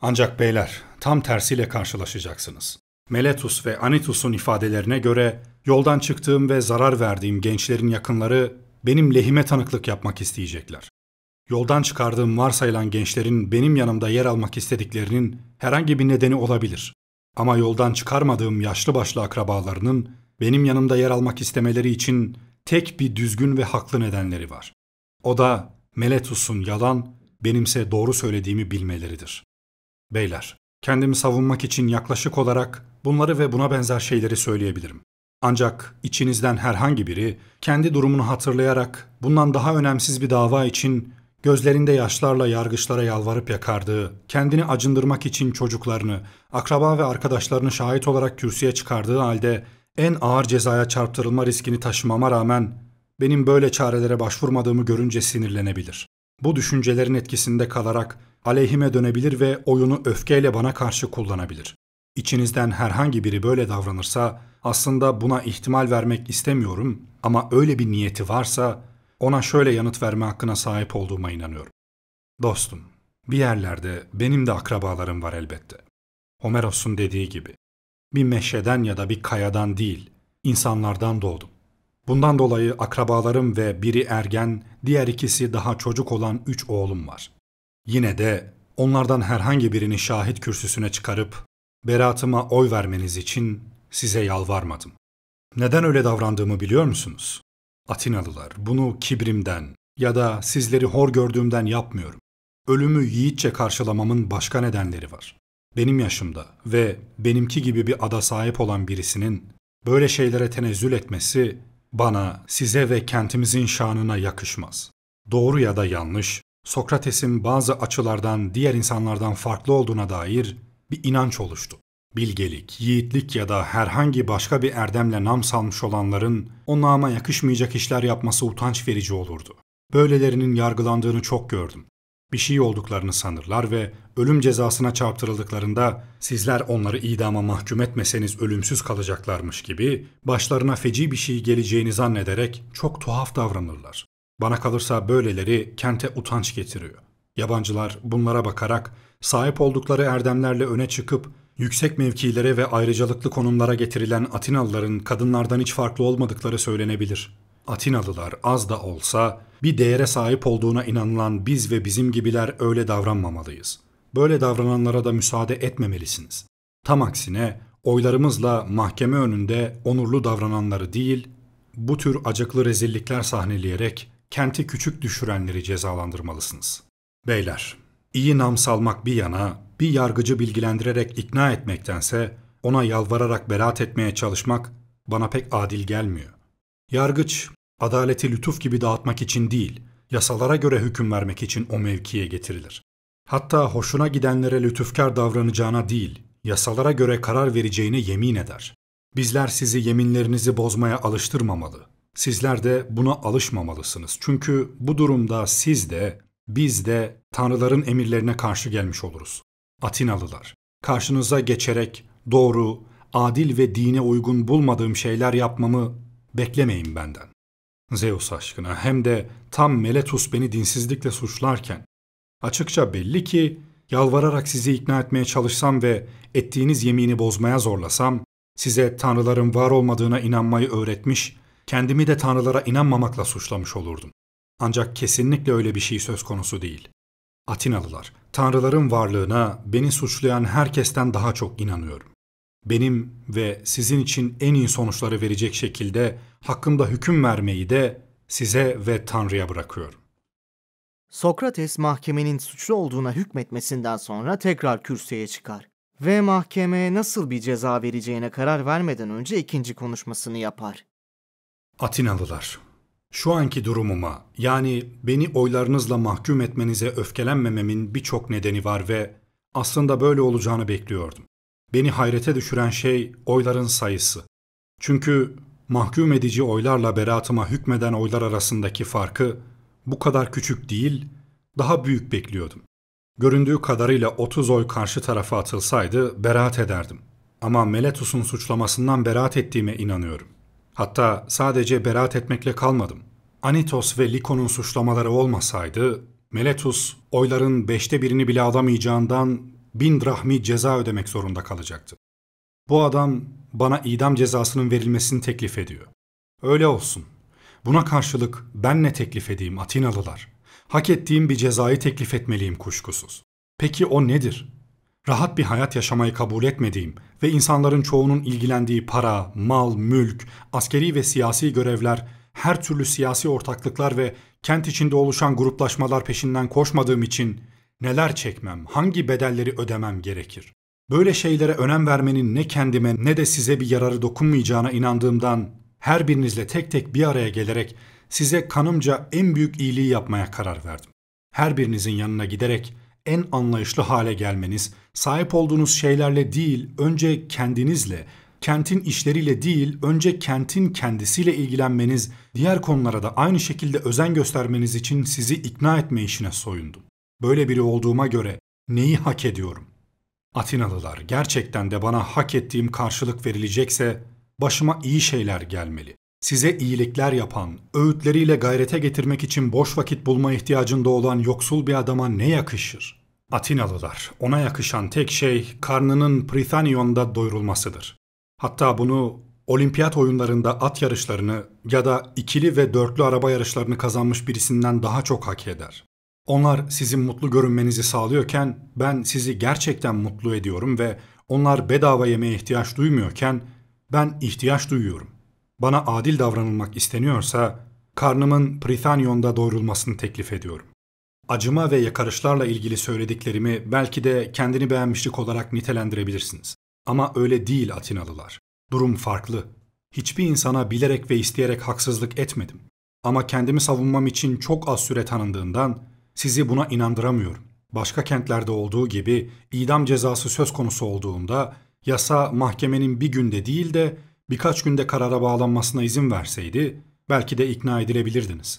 Ancak beyler tam tersiyle karşılaşacaksınız. Meletus ve Anitus'un ifadelerine göre yoldan çıktığım ve zarar verdiğim gençlerin yakınları benim lehime tanıklık yapmak isteyecekler. Yoldan çıkardığım varsayılan gençlerin benim yanımda yer almak istediklerinin herhangi bir nedeni olabilir. Ama yoldan çıkarmadığım yaşlı başlı akrabalarının benim yanımda yer almak istemeleri için tek bir düzgün ve haklı nedenleri var. O da Meletus'un yalan, benimse doğru söylediğimi bilmeleridir. Beyler, kendimi savunmak için yaklaşık olarak bunları ve buna benzer şeyleri söyleyebilirim. Ancak içinizden herhangi biri kendi durumunu hatırlayarak bundan daha önemsiz bir dava için gözlerinde yaşlarla yargıçlara yalvarıp yakardığı, kendini acındırmak için çocuklarını, akraba ve arkadaşlarını şahit olarak kürsüye çıkardığı halde en ağır cezaya çarptırılma riskini taşımama rağmen benim böyle çarelere başvurmadığımı görünce sinirlenebilir. Bu düşüncelerin etkisinde kalarak aleyhime dönebilir ve oyunu öfkeyle bana karşı kullanabilir. İçinizden herhangi biri böyle davranırsa aslında buna ihtimal vermek istemiyorum ama öyle bir niyeti varsa ona şöyle yanıt verme hakkına sahip olduğuma inanıyorum. Dostum, bir yerlerde benim de akrabalarım var elbette. Homeros'un dediği gibi, bir meşeden ya da bir kayadan değil, insanlardan doğdum. Bundan dolayı akrabalarım ve biri ergen, diğer ikisi daha çocuk olan üç oğlum var. Yine de onlardan herhangi birini şahit kürsüsüne çıkarıp beratıma oy vermeniz için size yalvarmadım. Neden öyle davrandığımı biliyor musunuz? Atinalılar, bunu kibrimden ya da sizleri hor gördüğümden yapmıyorum. Ölümü yiğitçe karşılamamın başka nedenleri var. Benim yaşımda ve benimki gibi bir ada sahip olan birisinin böyle şeylere tenezzül etmesi bana, size ve kentimizin şanına yakışmaz. Doğru ya da yanlış, Sokrates'in bazı açılardan diğer insanlardan farklı olduğuna dair bir inanç oluştu. Bilgelik, yiğitlik ya da herhangi başka bir erdemle nam salmış olanların o nama yakışmayacak işler yapması utanç verici olurdu. Böylelerinin yargılandığını çok gördüm. Bir şey olduklarını sanırlar ve ölüm cezasına çarptırıldıklarında sizler onları idama mahkum etmeseniz ölümsüz kalacaklarmış gibi başlarına feci bir şey geleceğini zannederek çok tuhaf davranırlar. Bana kalırsa böyleleri kente utanç getiriyor. Yabancılar bunlara bakarak sahip oldukları erdemlerle öne çıkıp yüksek mevkilere ve ayrıcalıklı konumlara getirilen Atinalıların kadınlardan hiç farklı olmadıkları söylenebilir. Atinalılar az da olsa bir değere sahip olduğuna inanılan biz ve bizim gibiler öyle davranmamalıyız. Böyle davrananlara da müsaade etmemelisiniz. Tam aksine oylarımızla mahkeme önünde onurlu davrananları değil, bu tür acıklı rezillikler sahneleyerek kenti küçük düşürenleri cezalandırmalısınız. Beyler, İyi nam salmak bir yana, bir yargıcı bilgilendirerek ikna etmektense ona yalvararak beraat etmeye çalışmak bana pek adil gelmiyor. Yargıç, adaleti lütuf gibi dağıtmak için değil, yasalara göre hüküm vermek için o mevkiye getirilir. Hatta hoşuna gidenlere lütufkar davranacağına değil, yasalara göre karar vereceğine yemin eder. Bizler sizi yeminlerinizi bozmaya alıştırmamalı. Sizler de buna alışmamalısınız. Çünkü bu durumda siz de biz de tanrıların emirlerine karşı gelmiş oluruz. Atinalılar, karşınıza geçerek doğru, adil ve dine uygun bulmadığım şeyler yapmamı beklemeyin benden. Zeus aşkına hem de tam Meletus beni dinsizlikle suçlarken açıkça belli ki yalvararak sizi ikna etmeye çalışsam ve ettiğiniz yemini bozmaya zorlasam size tanrıların var olmadığına inanmayı öğretmiş, kendimi de tanrılara inanmamakla suçlamış olurdum. Ancak kesinlikle öyle bir şey söz konusu değil. Atinalılar, tanrıların varlığına beni suçlayan herkesten daha çok inanıyorum. Benim ve sizin için en iyi sonuçları verecek şekilde hakkımda hüküm vermeyi de size ve Tanrı'ya bırakıyorum. Sokrates mahkemenin suçlu olduğuna hükmetmesinden sonra tekrar kürsüye çıkar ve mahkeme nasıl bir ceza vereceğine karar vermeden önce ikinci konuşmasını yapar. Atinalılar, şu anki durumuma yani beni oylarınızla mahkum etmenize öfkelenmememin birçok nedeni var ve aslında böyle olacağını bekliyordum. Beni hayrete düşüren şey oyların sayısı. Çünkü mahkum edici oylarla beraatıma hükmeden oylar arasındaki farkı bu kadar küçük değil, daha büyük bekliyordum. Göründüğü kadarıyla 30 oy karşı tarafa atılsaydı beraat ederdim. Ama Meletus'un suçlamasından beraat ettiğime inanıyorum. Hatta sadece beraat etmekle kalmadım. Anitos ve Liko'nun suçlamaları olmasaydı, Meletus oyların beşte birini bile alamayacağından bin drahmi ceza ödemek zorunda kalacaktı. Bu adam bana idam cezasının verilmesini teklif ediyor. Öyle olsun. Buna karşılık ben ne teklif edeyim Atinalılar? Hak ettiğim bir cezayı teklif etmeliyim kuşkusuz. Peki o nedir? rahat bir hayat yaşamayı kabul etmediğim ve insanların çoğunun ilgilendiği para, mal, mülk, askeri ve siyasi görevler, her türlü siyasi ortaklıklar ve kent içinde oluşan gruplaşmalar peşinden koşmadığım için neler çekmem, hangi bedelleri ödemem gerekir? Böyle şeylere önem vermenin ne kendime ne de size bir yararı dokunmayacağına inandığımdan her birinizle tek tek bir araya gelerek size kanımca en büyük iyiliği yapmaya karar verdim. Her birinizin yanına giderek en anlayışlı hale gelmeniz, sahip olduğunuz şeylerle değil, önce kendinizle, kentin işleriyle değil, önce kentin kendisiyle ilgilenmeniz, diğer konulara da aynı şekilde özen göstermeniz için sizi ikna etme işine soyundum. Böyle biri olduğuma göre neyi hak ediyorum? Atinalılar gerçekten de bana hak ettiğim karşılık verilecekse başıma iyi şeyler gelmeli size iyilikler yapan, öğütleriyle gayrete getirmek için boş vakit bulma ihtiyacında olan yoksul bir adama ne yakışır? Atinalılar, ona yakışan tek şey karnının Prithanion'da doyurulmasıdır. Hatta bunu olimpiyat oyunlarında at yarışlarını ya da ikili ve dörtlü araba yarışlarını kazanmış birisinden daha çok hak eder. Onlar sizin mutlu görünmenizi sağlıyorken ben sizi gerçekten mutlu ediyorum ve onlar bedava yemeğe ihtiyaç duymuyorken ben ihtiyaç duyuyorum bana adil davranılmak isteniyorsa, karnımın Prithanyon'da doyurulmasını teklif ediyorum. Acıma ve yakarışlarla ilgili söylediklerimi belki de kendini beğenmişlik olarak nitelendirebilirsiniz. Ama öyle değil Atinalılar. Durum farklı. Hiçbir insana bilerek ve isteyerek haksızlık etmedim. Ama kendimi savunmam için çok az süre tanındığından sizi buna inandıramıyorum. Başka kentlerde olduğu gibi idam cezası söz konusu olduğunda yasa mahkemenin bir günde değil de birkaç günde karara bağlanmasına izin verseydi belki de ikna edilebilirdiniz.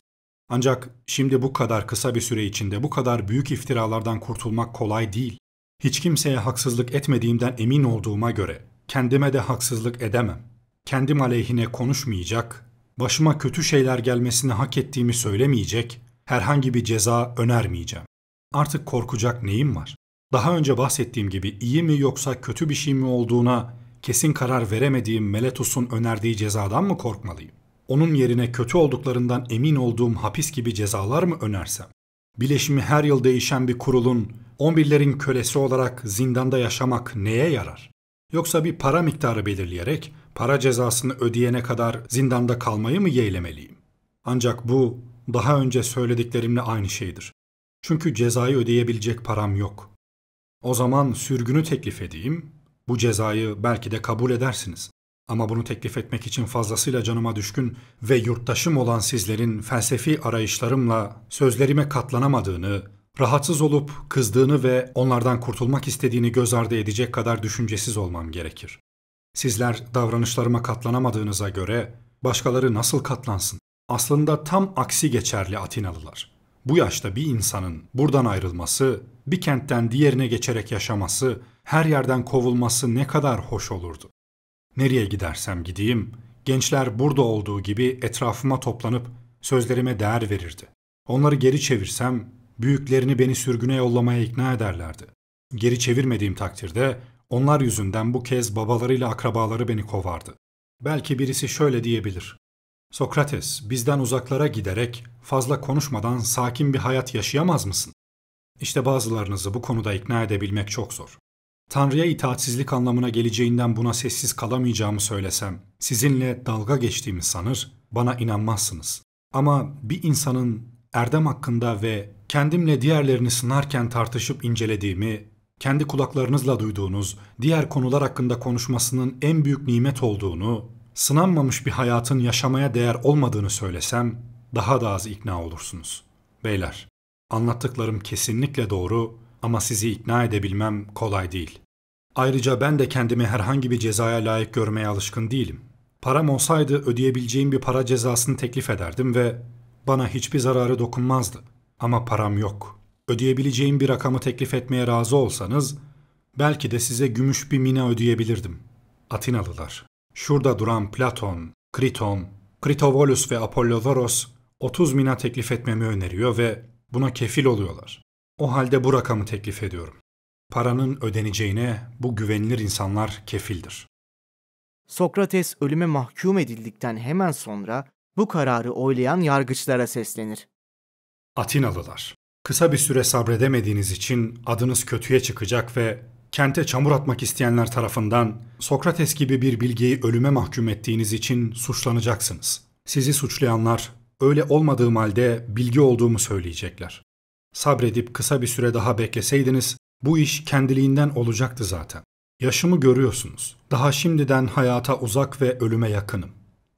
Ancak şimdi bu kadar kısa bir süre içinde bu kadar büyük iftiralardan kurtulmak kolay değil. Hiç kimseye haksızlık etmediğimden emin olduğuma göre kendime de haksızlık edemem. Kendim aleyhine konuşmayacak, başıma kötü şeyler gelmesini hak ettiğimi söylemeyecek, herhangi bir ceza önermeyeceğim. Artık korkacak neyim var? Daha önce bahsettiğim gibi iyi mi yoksa kötü bir şey mi olduğuna kesin karar veremediğim Meletus'un önerdiği cezadan mı korkmalıyım? Onun yerine kötü olduklarından emin olduğum hapis gibi cezalar mı önersem? Bileşimi her yıl değişen bir kurulun 11'lerin kölesi olarak zindanda yaşamak neye yarar? Yoksa bir para miktarı belirleyerek para cezasını ödeyene kadar zindanda kalmayı mı yeğlemeliyim? Ancak bu daha önce söylediklerimle aynı şeydir. Çünkü cezayı ödeyebilecek param yok. O zaman sürgünü teklif edeyim, bu cezayı belki de kabul edersiniz. Ama bunu teklif etmek için fazlasıyla canıma düşkün ve yurttaşım olan sizlerin felsefi arayışlarımla sözlerime katlanamadığını, rahatsız olup kızdığını ve onlardan kurtulmak istediğini göz ardı edecek kadar düşüncesiz olmam gerekir. Sizler davranışlarıma katlanamadığınıza göre başkaları nasıl katlansın? Aslında tam aksi geçerli Atinalılar. Bu yaşta bir insanın buradan ayrılması, bir kentten diğerine geçerek yaşaması her yerden kovulması ne kadar hoş olurdu. Nereye gidersem gideyim, gençler burada olduğu gibi etrafıma toplanıp sözlerime değer verirdi. Onları geri çevirsem büyüklerini beni sürgüne yollamaya ikna ederlerdi. Geri çevirmediğim takdirde onlar yüzünden bu kez babalarıyla akrabaları beni kovardı. Belki birisi şöyle diyebilir. Sokrates, bizden uzaklara giderek fazla konuşmadan sakin bir hayat yaşayamaz mısın? İşte bazılarınızı bu konuda ikna edebilmek çok zor. Tanrı'ya itaatsizlik anlamına geleceğinden buna sessiz kalamayacağımı söylesem, sizinle dalga geçtiğimi sanır, bana inanmazsınız. Ama bir insanın erdem hakkında ve kendimle diğerlerini sınarken tartışıp incelediğimi, kendi kulaklarınızla duyduğunuz diğer konular hakkında konuşmasının en büyük nimet olduğunu, sınanmamış bir hayatın yaşamaya değer olmadığını söylesem daha da az ikna olursunuz. Beyler, anlattıklarım kesinlikle doğru ama sizi ikna edebilmem kolay değil. Ayrıca ben de kendimi herhangi bir cezaya layık görmeye alışkın değilim. Param olsaydı ödeyebileceğim bir para cezasını teklif ederdim ve bana hiçbir zararı dokunmazdı. Ama param yok. Ödeyebileceğim bir rakamı teklif etmeye razı olsanız belki de size gümüş bir mina ödeyebilirdim. Atinalılar. Şurada duran Platon, Kriton, Kritovolus ve Apollodoros 30 mina teklif etmemi öneriyor ve buna kefil oluyorlar. O halde bu rakamı teklif ediyorum. Paranın ödeneceğine bu güvenilir insanlar kefildir. Sokrates ölüme mahkum edildikten hemen sonra bu kararı oylayan yargıçlara seslenir. Atinalılar, kısa bir süre sabredemediğiniz için adınız kötüye çıkacak ve kente çamur atmak isteyenler tarafından Sokrates gibi bir bilgiyi ölüme mahkum ettiğiniz için suçlanacaksınız. Sizi suçlayanlar öyle olmadığım halde bilgi olduğumu söyleyecekler. Sabredip kısa bir süre daha bekleseydiniz bu iş kendiliğinden olacaktı zaten. Yaşımı görüyorsunuz. Daha şimdiden hayata uzak ve ölüme yakınım.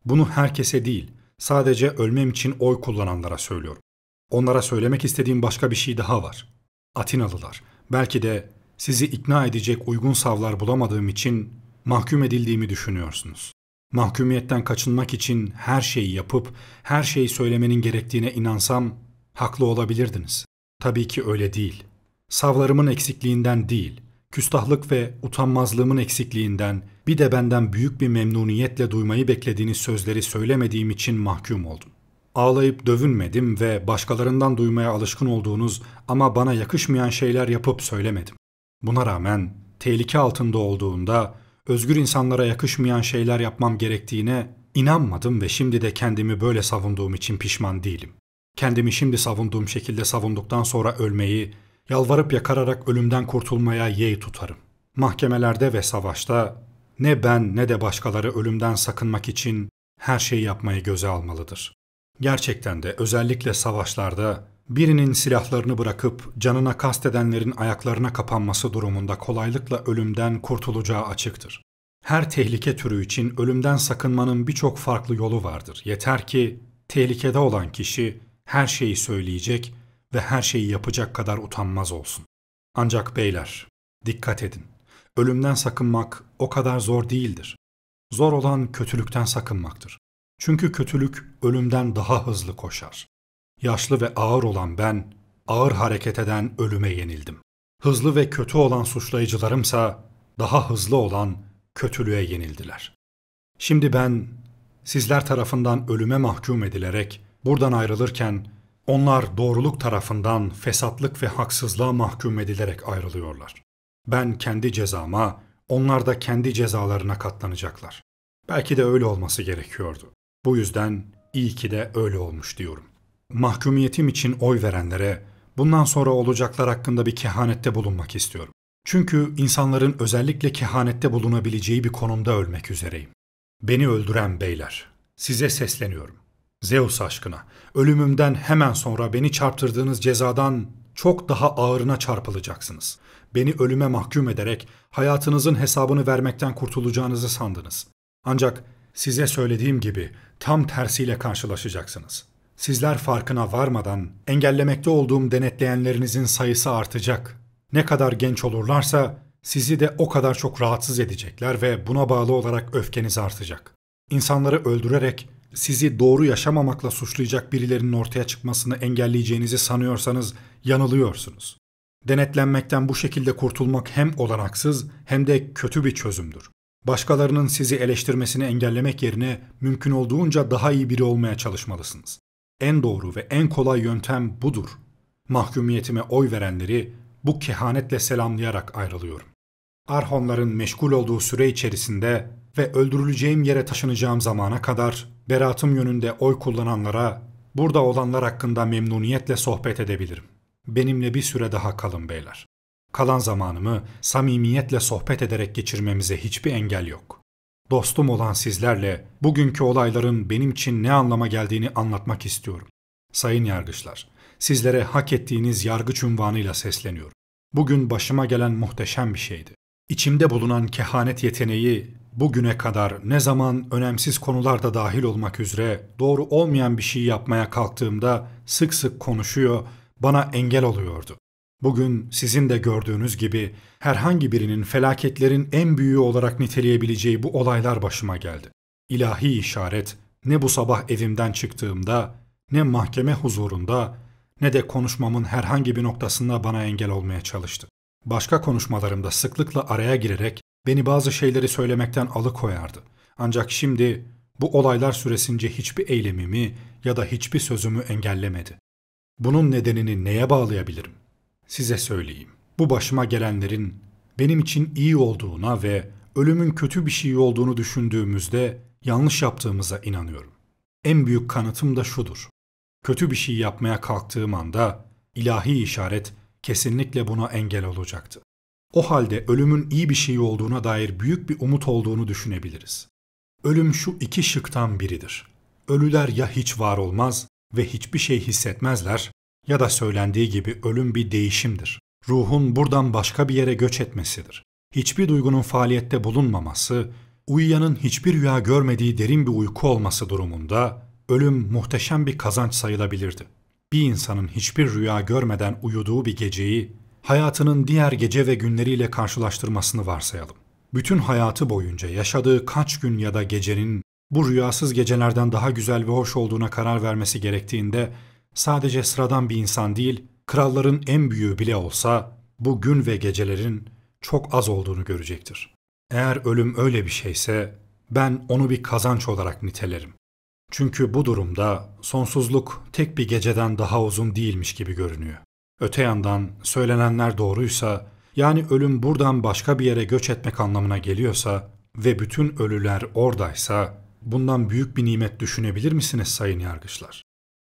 Bunu herkese değil, sadece ölmem için oy kullananlara söylüyorum. Onlara söylemek istediğim başka bir şey daha var. Atinalılar, belki de sizi ikna edecek uygun savlar bulamadığım için mahkum edildiğimi düşünüyorsunuz. Mahkumiyetten kaçınmak için her şeyi yapıp her şeyi söylemenin gerektiğine inansam haklı olabilirdiniz. Tabii ki öyle değil. Savlarımın eksikliğinden değil, küstahlık ve utanmazlığımın eksikliğinden bir de benden büyük bir memnuniyetle duymayı beklediğiniz sözleri söylemediğim için mahkum oldum. Ağlayıp dövünmedim ve başkalarından duymaya alışkın olduğunuz ama bana yakışmayan şeyler yapıp söylemedim. Buna rağmen tehlike altında olduğunda özgür insanlara yakışmayan şeyler yapmam gerektiğine inanmadım ve şimdi de kendimi böyle savunduğum için pişman değilim kendimi şimdi savunduğum şekilde savunduktan sonra ölmeyi, yalvarıp yakararak ölümden kurtulmaya yey tutarım. Mahkemelerde ve savaşta ne ben ne de başkaları ölümden sakınmak için her şeyi yapmayı göze almalıdır. Gerçekten de özellikle savaşlarda birinin silahlarını bırakıp canına kastedenlerin ayaklarına kapanması durumunda kolaylıkla ölümden kurtulacağı açıktır. Her tehlike türü için ölümden sakınmanın birçok farklı yolu vardır. Yeter ki tehlikede olan kişi her şeyi söyleyecek ve her şeyi yapacak kadar utanmaz olsun. Ancak beyler, dikkat edin. Ölümden sakınmak o kadar zor değildir. Zor olan kötülükten sakınmaktır. Çünkü kötülük ölümden daha hızlı koşar. Yaşlı ve ağır olan ben, ağır hareket eden ölüme yenildim. Hızlı ve kötü olan suçlayıcılarımsa daha hızlı olan kötülüğe yenildiler. Şimdi ben sizler tarafından ölüme mahkum edilerek Buradan ayrılırken onlar doğruluk tarafından fesatlık ve haksızlığa mahkum edilerek ayrılıyorlar. Ben kendi cezama, onlar da kendi cezalarına katlanacaklar. Belki de öyle olması gerekiyordu. Bu yüzden iyi ki de öyle olmuş diyorum. Mahkumiyetim için oy verenlere bundan sonra olacaklar hakkında bir kehanette bulunmak istiyorum. Çünkü insanların özellikle kehanette bulunabileceği bir konumda ölmek üzereyim. Beni öldüren beyler, size sesleniyorum. Zeus aşkına, ölümümden hemen sonra beni çarptırdığınız cezadan çok daha ağırına çarpılacaksınız. Beni ölüme mahkum ederek hayatınızın hesabını vermekten kurtulacağınızı sandınız. Ancak size söylediğim gibi tam tersiyle karşılaşacaksınız. Sizler farkına varmadan engellemekte olduğum denetleyenlerinizin sayısı artacak. Ne kadar genç olurlarsa sizi de o kadar çok rahatsız edecekler ve buna bağlı olarak öfkeniz artacak. İnsanları öldürerek sizi doğru yaşamamakla suçlayacak birilerinin ortaya çıkmasını engelleyeceğinizi sanıyorsanız yanılıyorsunuz. Denetlenmekten bu şekilde kurtulmak hem olanaksız hem de kötü bir çözümdür. Başkalarının sizi eleştirmesini engellemek yerine mümkün olduğunca daha iyi biri olmaya çalışmalısınız. En doğru ve en kolay yöntem budur. Mahkumiyetime oy verenleri bu kehanetle selamlayarak ayrılıyorum. Arhonların meşgul olduğu süre içerisinde ve öldürüleceğim yere taşınacağım zamana kadar Beratım yönünde oy kullananlara, burada olanlar hakkında memnuniyetle sohbet edebilirim. Benimle bir süre daha kalın beyler. Kalan zamanımı samimiyetle sohbet ederek geçirmemize hiçbir engel yok. Dostum olan sizlerle bugünkü olayların benim için ne anlama geldiğini anlatmak istiyorum. Sayın yargıçlar, sizlere hak ettiğiniz yargıç unvanıyla sesleniyorum. Bugün başıma gelen muhteşem bir şeydi. İçimde bulunan kehanet yeteneği bugüne kadar ne zaman önemsiz konularda dahil olmak üzere doğru olmayan bir şey yapmaya kalktığımda sık sık konuşuyor, bana engel oluyordu. Bugün sizin de gördüğünüz gibi herhangi birinin felaketlerin en büyüğü olarak niteleyebileceği bu olaylar başıma geldi. İlahi işaret ne bu sabah evimden çıktığımda ne mahkeme huzurunda ne de konuşmamın herhangi bir noktasında bana engel olmaya çalıştı. Başka konuşmalarımda sıklıkla araya girerek beni bazı şeyleri söylemekten alıkoyardı. Ancak şimdi bu olaylar süresince hiçbir eylemimi ya da hiçbir sözümü engellemedi. Bunun nedenini neye bağlayabilirim? Size söyleyeyim. Bu başıma gelenlerin benim için iyi olduğuna ve ölümün kötü bir şey olduğunu düşündüğümüzde yanlış yaptığımıza inanıyorum. En büyük kanıtım da şudur. Kötü bir şey yapmaya kalktığım anda ilahi işaret kesinlikle buna engel olacaktı. O halde ölümün iyi bir şey olduğuna dair büyük bir umut olduğunu düşünebiliriz. Ölüm şu iki şıktan biridir. Ölüler ya hiç var olmaz ve hiçbir şey hissetmezler ya da söylendiği gibi ölüm bir değişimdir. Ruhun buradan başka bir yere göç etmesidir. Hiçbir duygunun faaliyette bulunmaması, uyuyanın hiçbir rüya görmediği derin bir uyku olması durumunda ölüm muhteşem bir kazanç sayılabilirdi. Bir insanın hiçbir rüya görmeden uyuduğu bir geceyi hayatının diğer gece ve günleriyle karşılaştırmasını varsayalım. Bütün hayatı boyunca yaşadığı kaç gün ya da gecenin bu rüyasız gecelerden daha güzel ve hoş olduğuna karar vermesi gerektiğinde sadece sıradan bir insan değil, kralların en büyüğü bile olsa bu gün ve gecelerin çok az olduğunu görecektir. Eğer ölüm öyle bir şeyse ben onu bir kazanç olarak nitelerim. Çünkü bu durumda sonsuzluk tek bir geceden daha uzun değilmiş gibi görünüyor. Öte yandan söylenenler doğruysa, yani ölüm buradan başka bir yere göç etmek anlamına geliyorsa ve bütün ölüler oradaysa, bundan büyük bir nimet düşünebilir misiniz sayın yargıçlar?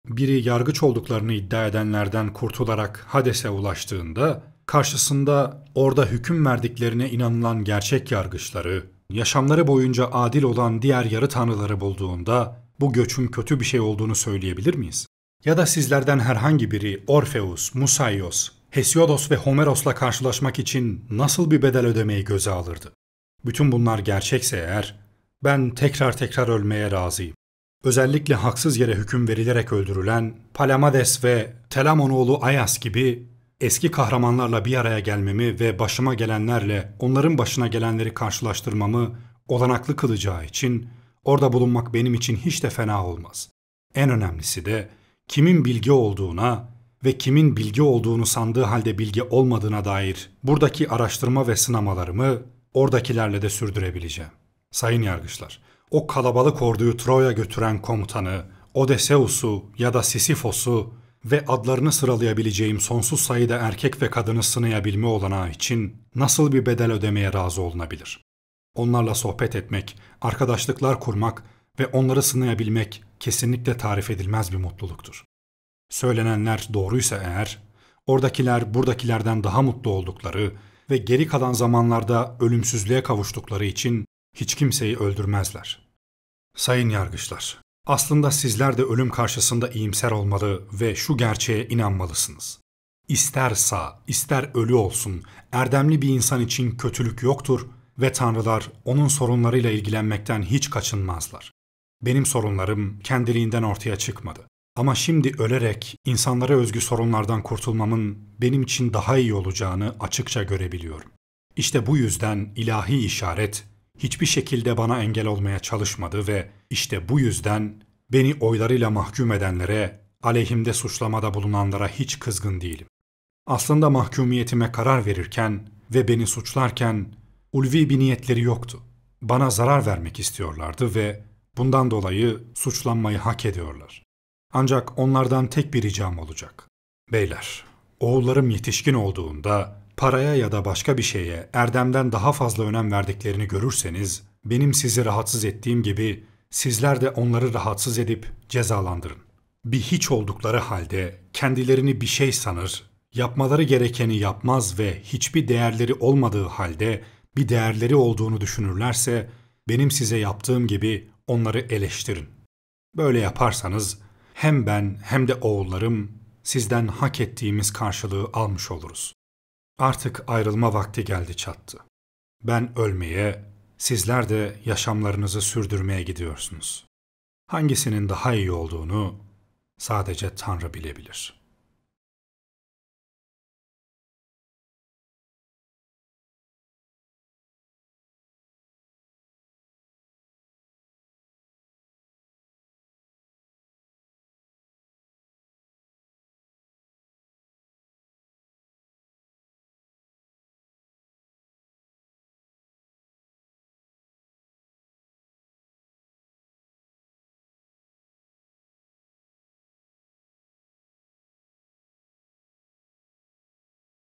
Biri yargıç olduklarını iddia edenlerden kurtularak Hades'e ulaştığında, karşısında orada hüküm verdiklerine inanılan gerçek yargıçları, yaşamları boyunca adil olan diğer yarı tanrıları bulduğunda bu göçün kötü bir şey olduğunu söyleyebilir miyiz? Ya da sizlerden herhangi biri Orfeus, Musaios, Hesiodos ve Homeros'la karşılaşmak için nasıl bir bedel ödemeyi göze alırdı? Bütün bunlar gerçekse eğer, ben tekrar tekrar ölmeye razıyım. Özellikle haksız yere hüküm verilerek öldürülen Palamades ve Telamon oğlu Ayas gibi eski kahramanlarla bir araya gelmemi ve başıma gelenlerle onların başına gelenleri karşılaştırmamı olanaklı kılacağı için orada bulunmak benim için hiç de fena olmaz. En önemlisi de kimin bilgi olduğuna ve kimin bilgi olduğunu sandığı halde bilgi olmadığına dair buradaki araştırma ve sınamalarımı oradakilerle de sürdürebileceğim. Sayın yargıçlar, o kalabalık orduyu Troya götüren komutanı, Odysseus'u ya da Sisifosu ve adlarını sıralayabileceğim sonsuz sayıda erkek ve kadını sınayabilme olanağı için nasıl bir bedel ödemeye razı olunabilir? Onlarla sohbet etmek, arkadaşlıklar kurmak ve onları sınayabilmek kesinlikle tarif edilmez bir mutluluktur. Söylenenler doğruysa eğer, oradakiler buradakilerden daha mutlu oldukları ve geri kalan zamanlarda ölümsüzlüğe kavuştukları için hiç kimseyi öldürmezler. Sayın yargıçlar, aslında sizler de ölüm karşısında iyimser olmalı ve şu gerçeğe inanmalısınız. İster sağ, ister ölü olsun, erdemli bir insan için kötülük yoktur ve tanrılar onun sorunlarıyla ilgilenmekten hiç kaçınmazlar. Benim sorunlarım kendiliğinden ortaya çıkmadı. Ama şimdi ölerek insanlara özgü sorunlardan kurtulmamın benim için daha iyi olacağını açıkça görebiliyorum. İşte bu yüzden ilahi işaret hiçbir şekilde bana engel olmaya çalışmadı ve işte bu yüzden beni oylarıyla mahkum edenlere, aleyhimde suçlamada bulunanlara hiç kızgın değilim. Aslında mahkumiyetime karar verirken ve beni suçlarken ulvi bir niyetleri yoktu. Bana zarar vermek istiyorlardı ve Bundan dolayı suçlanmayı hak ediyorlar. Ancak onlardan tek bir ricam olacak. Beyler, oğullarım yetişkin olduğunda paraya ya da başka bir şeye erdemden daha fazla önem verdiklerini görürseniz, benim sizi rahatsız ettiğim gibi sizler de onları rahatsız edip cezalandırın. Bir hiç oldukları halde kendilerini bir şey sanır, yapmaları gerekeni yapmaz ve hiçbir değerleri olmadığı halde bir değerleri olduğunu düşünürlerse benim size yaptığım gibi onları eleştirin. Böyle yaparsanız hem ben hem de oğullarım sizden hak ettiğimiz karşılığı almış oluruz. Artık ayrılma vakti geldi çattı. Ben ölmeye, sizler de yaşamlarınızı sürdürmeye gidiyorsunuz. Hangisinin daha iyi olduğunu sadece Tanrı bilebilir.''